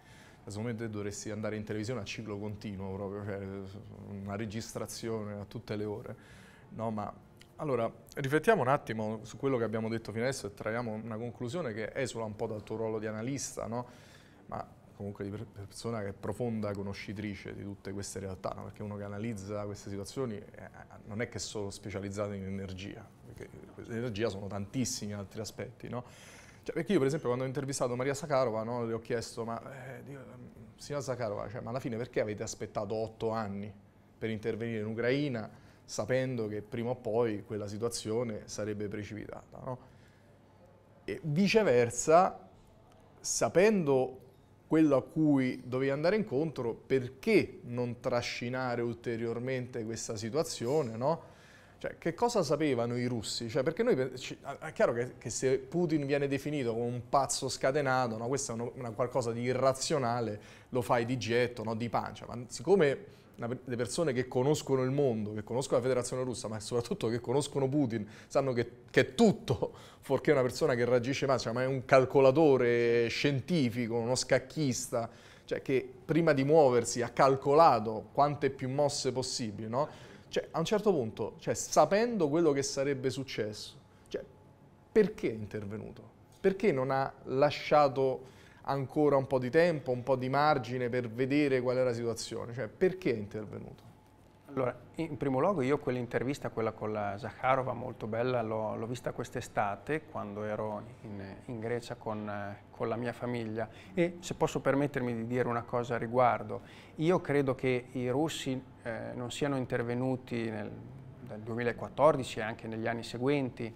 questo momento dovresti andare in televisione a ciclo continuo proprio, cioè una registrazione a tutte le ore. No, ma allora, riflettiamo un attimo su quello che abbiamo detto fino adesso e traiamo una conclusione che esula un po' dal tuo ruolo di analista, no? Ma comunque di persona che è profonda conoscitrice di tutte queste realtà, no? perché uno che analizza queste situazioni eh, eh non è che solo specializzato in energia, perché l'energia sono tantissimi altri aspetti, no? Cioè, perché io per esempio quando ho intervistato Maria Sakarova no, le ho chiesto, ma eh, signora Sakarova, cioè, ma alla fine perché avete aspettato otto anni per intervenire in Ucraina sapendo che prima o poi quella situazione sarebbe precipitata? No? E viceversa, sapendo quello a cui dovevi andare incontro, perché non trascinare ulteriormente questa situazione? No? Cioè, che cosa sapevano i russi? Cioè, perché noi, è chiaro che, che, se Putin viene definito come un pazzo scatenato, no? questo è uno, una qualcosa di irrazionale, lo fai di getto, no? di pancia, ma siccome una, le persone che conoscono il mondo, che conoscono la federazione russa, ma soprattutto che conoscono Putin, sanno che, che è tutto, (laughs) forché una persona che reagisce male, cioè, ma è un calcolatore scientifico, uno scacchista, cioè che prima di muoversi ha calcolato quante più mosse possibili, no? Cioè, a un certo punto, cioè, sapendo quello che sarebbe successo, cioè, perché è intervenuto? Perché non ha lasciato ancora un po' di tempo, un po' di margine per vedere qual è la situazione? Cioè, perché è intervenuto? Allora, in primo luogo io quell'intervista, quella con la Zakharova, molto bella, l'ho, vista quest'estate quando ero in, in Grecia con, con, la mia famiglia e se posso permettermi di dire una cosa a riguardo, io credo che i russi eh, non siano intervenuti nel, dal 2014 e anche negli anni seguenti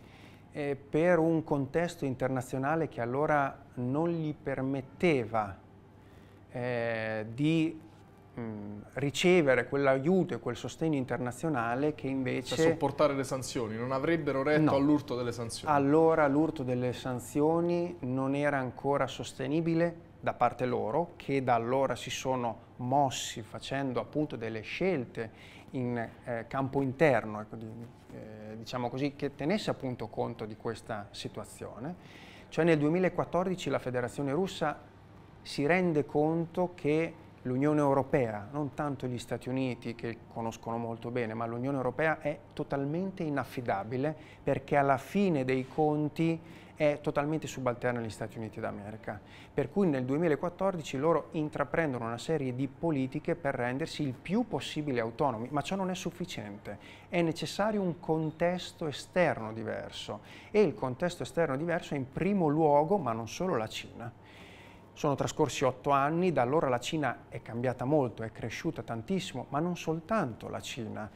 eh, per un contesto internazionale che allora non gli permetteva eh, di ricevere quell'aiuto e quel sostegno internazionale che invece... Cioè sopportare le sanzioni, non avrebbero retto no. all'urto delle sanzioni. Allora l'urto delle sanzioni non era ancora sostenibile da parte loro, che da allora si sono mossi facendo appunto delle scelte in eh, campo interno, ecco, di, eh, diciamo così, che tenesse appunto conto di questa situazione. Cioè nel 2014 la Federazione russa si rende conto che l'Unione Europea, non tanto gli Stati Uniti che conoscono molto bene, ma l'Unione Europea è totalmente inaffidabile perché alla fine dei conti è totalmente subalterna agli Stati Uniti d'America. Per cui nel 2014 loro intraprendono una serie di politiche per rendersi il più possibile autonomi, ma ciò non è sufficiente. È necessario un contesto esterno diverso e il contesto esterno diverso è in primo luogo, ma non solo la Cina sono trascorsi otto anni, da allora la Cina è cambiata molto, è cresciuta tantissimo, ma non soltanto la Cina.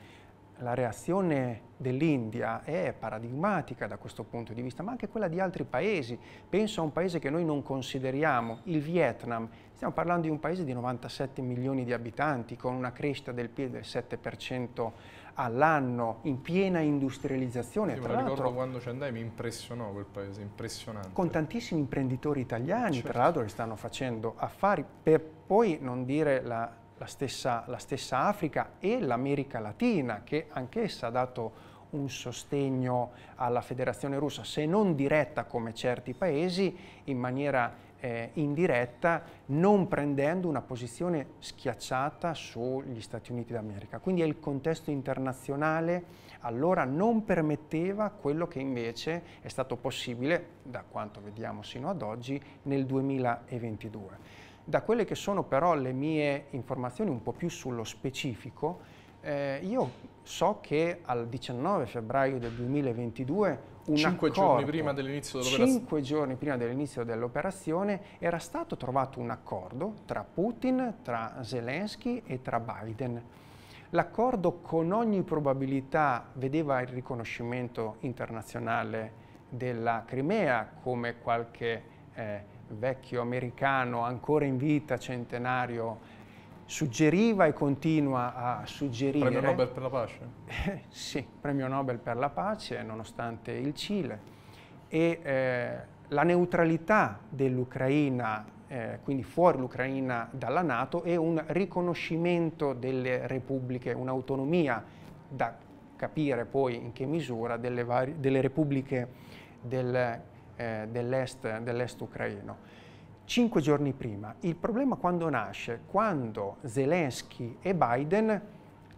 La reazione dell'India è paradigmatica da questo punto di vista, ma anche quella di altri paesi. Penso a un paese che noi non consideriamo, il Vietnam. Stiamo parlando di un paese di 97 milioni di abitanti, con una crescita del PIL del 7% all'anno in piena industrializzazione. Io tra ricordo quando ci andai mi impressionò quel paese, impressionante. Con tantissimi imprenditori italiani, certo. tra l'altro, che stanno facendo affari, per poi non dire la, la, stessa, la stessa Africa e l'America Latina, che anch'essa ha dato un sostegno alla Federazione russa, se non diretta come certi paesi, in maniera eh, indiretta non prendendo una posizione schiacciata sugli Stati Uniti d'America. Quindi il contesto internazionale allora non permetteva quello che invece è stato possibile, da quanto vediamo sino ad oggi, nel 2022. Da quelle che sono però le mie informazioni un po' più sullo specifico, eh, io so che al 19 febbraio del 2022 un cinque accordo, giorni prima dell'inizio dell'operazione. Cinque giorni prima dell'inizio dell'operazione era stato trovato un accordo tra Putin, tra Zelensky e tra Biden. L'accordo con ogni probabilità vedeva il riconoscimento internazionale della Crimea come qualche eh, vecchio americano ancora in vita, centenario, suggeriva e continua a suggerire... Premio Nobel per la pace? Eh, sì, premio Nobel per la pace nonostante il Cile. E eh, la neutralità dell'Ucraina, eh, quindi fuori l'Ucraina dalla Nato, è un riconoscimento delle repubbliche, un'autonomia da capire poi in che misura delle, delle repubbliche del, eh, dell'est dell ucraino cinque giorni prima. Il problema quando nasce? Quando Zelensky e Biden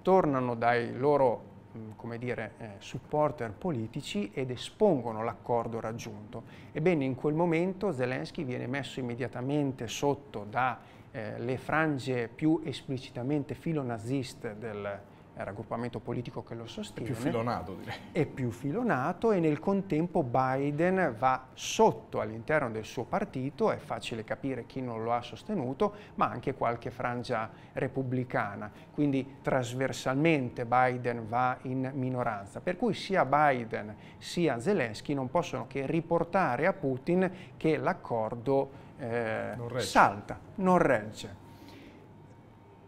tornano dai loro mm, come dire, eh, supporter politici ed espongono l'accordo raggiunto. Ebbene, in quel momento Zelensky viene messo immediatamente sotto dalle eh, frange più esplicitamente filonaziste del, raggruppamento politico che lo sostiene. È più filonato direi. È più filonato e nel contempo Biden va sotto all'interno del suo partito, è facile capire chi non lo ha sostenuto, ma anche qualche frangia repubblicana. Quindi trasversalmente Biden va in minoranza. Per cui sia Biden sia Zelensky non possono che riportare a Putin che l'accordo eh, non salta, non regge.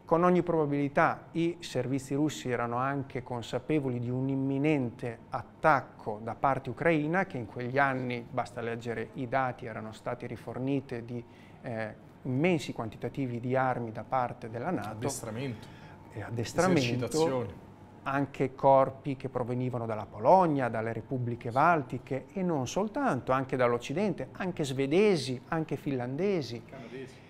Con ogni probabilità i servizi russi erano anche consapevoli di un imminente attacco da parte ucraina che in quegli anni, basta leggere i dati, erano stati rifornite di eh, immensi quantitativi di armi da parte della Nato. Addestramento. E addestramento anche corpi che provenivano dalla Polonia, dalle repubbliche baltiche e non soltanto, anche dall'Occidente, anche svedesi, anche finlandesi. Canadesi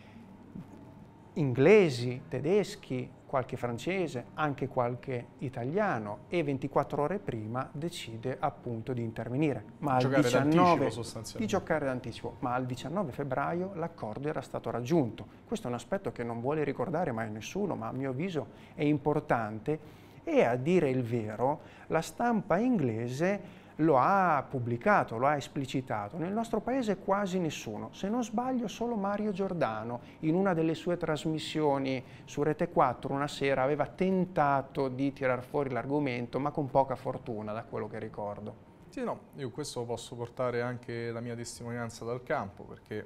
inglesi, tedeschi, qualche francese, anche qualche italiano e 24 ore prima decide appunto di intervenire. Ma giocare al 19, di giocare d'anticipo, ma al 19 febbraio l'accordo era stato raggiunto. Questo è un aspetto che non vuole ricordare mai nessuno, ma a mio avviso è importante e a dire il vero la stampa inglese lo ha pubblicato, lo ha esplicitato. Nel nostro paese quasi nessuno, se non sbaglio solo Mario Giordano in una delle sue trasmissioni su Rete 4 una sera aveva tentato di tirar fuori l'argomento, ma con poca fortuna da quello che ricordo. Sì, no, io questo posso portare anche la mia testimonianza dal campo, perché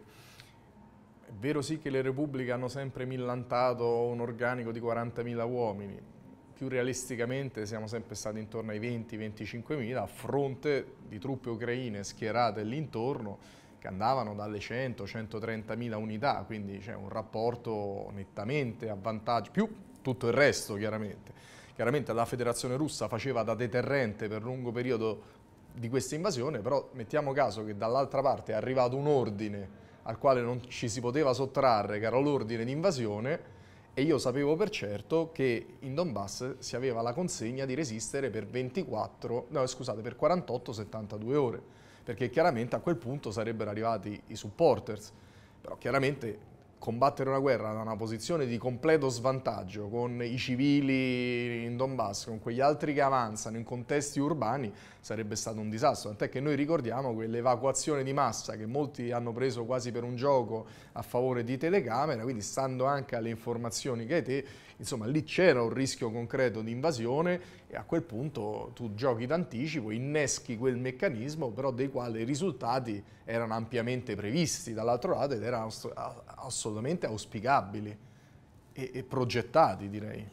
è vero sì che le repubbliche hanno sempre millantato un organico di 40.000 uomini, più realisticamente siamo sempre stati intorno ai 20-25 mila a fronte di truppe ucraine schierate l'intorno che andavano dalle 100-130 mila unità, quindi c'è un rapporto nettamente a vantaggio, più tutto il resto chiaramente. Chiaramente la federazione russa faceva da deterrente per lungo periodo di questa invasione, però mettiamo caso che dall'altra parte è arrivato un ordine al quale non ci si poteva sottrarre, che era l'ordine di invasione, e io sapevo per certo che in Donbass si aveva la consegna di resistere per, 24, no, scusate, per 48-72 ore, perché chiaramente a quel punto sarebbero arrivati i supporters, però chiaramente combattere una guerra da una posizione di completo svantaggio con i civili in Donbass, con quegli altri che avanzano in contesti urbani, sarebbe stato un disastro. Tant'è che noi ricordiamo quell'evacuazione di massa che molti hanno preso quasi per un gioco a favore di telecamera, quindi stando anche alle informazioni che hai te, insomma lì c'era un rischio concreto di invasione e a quel punto tu giochi d'anticipo, inneschi quel meccanismo però dei quali i risultati erano ampiamente previsti dall'altro lato ed erano assolutamente auspicabili e, e progettati direi.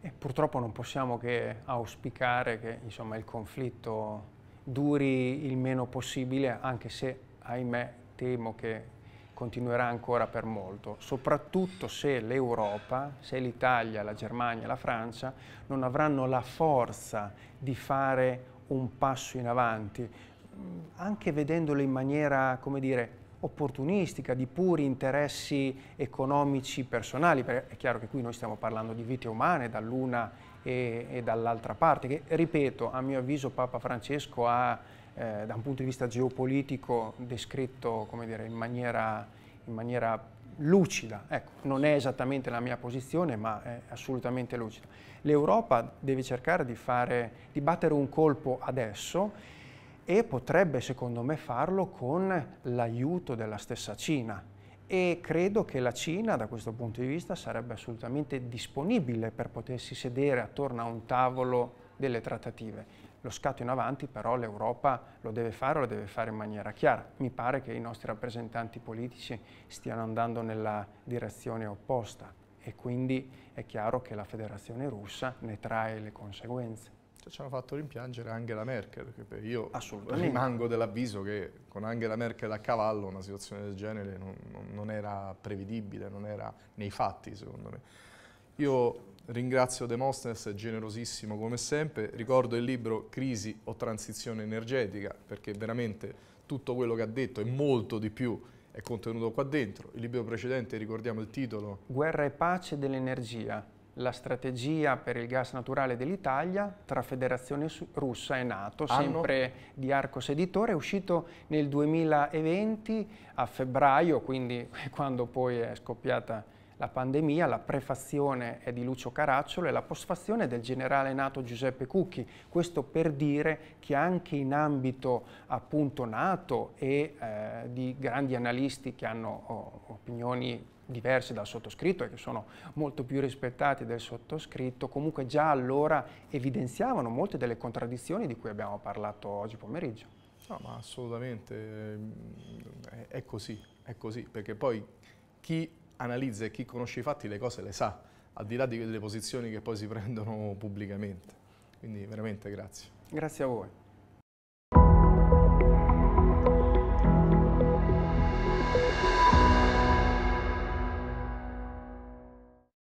E purtroppo non possiamo che auspicare che insomma, il conflitto duri il meno possibile, anche se, ahimè, temo che continuerà ancora per molto, soprattutto se l'Europa, se l'Italia, la Germania, la Francia non avranno la forza di fare un passo in avanti, mm, anche vedendolo in maniera, come dire, opportunistica, di puri interessi economici personali, perché è chiaro che qui noi stiamo parlando di vite umane dall'una e, e dall'altra parte, che ripeto, a mio avviso Papa Francesco ha eh, da un punto di vista geopolitico descritto dire, in, maniera, in, maniera, lucida. Ecco, non è esattamente la mia posizione, ma è assolutamente lucida. L'Europa deve cercare di, fare, di battere un colpo adesso e potrebbe secondo me farlo con l'aiuto della stessa Cina e credo che la Cina da questo punto di vista sarebbe assolutamente disponibile per potersi sedere attorno a un tavolo delle trattative. Lo scatto in avanti però l'Europa lo deve fare, lo deve fare in maniera chiara. Mi pare che i nostri rappresentanti politici stiano andando nella direzione opposta e quindi è chiaro che la federazione russa ne trae le conseguenze ci hanno fatto rimpiangere Angela Merkel, che io rimango dell'avviso che con Angela Merkel a cavallo una situazione del genere non, non, era prevedibile, non era nei fatti secondo me. Io Ringrazio Demosthenes, generosissimo come sempre. Ricordo il libro Crisi o transizione energetica, perché veramente tutto quello che ha detto e molto di più è contenuto qua dentro. Il libro precedente, ricordiamo il titolo. Guerra e pace dell'energia, la strategia per il gas naturale dell'Italia tra Federazione Russa e Nato, Anno? sempre di Arcos Editore, è uscito nel 2020 a febbraio, quindi (laughs) quando poi è scoppiata la pandemia, la prefazione è di Lucio Caracciolo e la postfazione è del generale nato Giuseppe Cucchi. Questo per dire che anche in ambito appunto nato e eh, di grandi analisti che hanno oh, opinioni diverse dal sottoscritto e che sono molto più rispettati del sottoscritto, comunque già allora evidenziavano molte delle contraddizioni di cui abbiamo parlato oggi pomeriggio. No, ma assolutamente, mm, è così, è così, perché poi chi analizza e chi conosce i fatti le cose le sa, al di là delle posizioni che poi si (laughs) prendono pubblicamente. Quindi veramente grazie. Grazie a voi.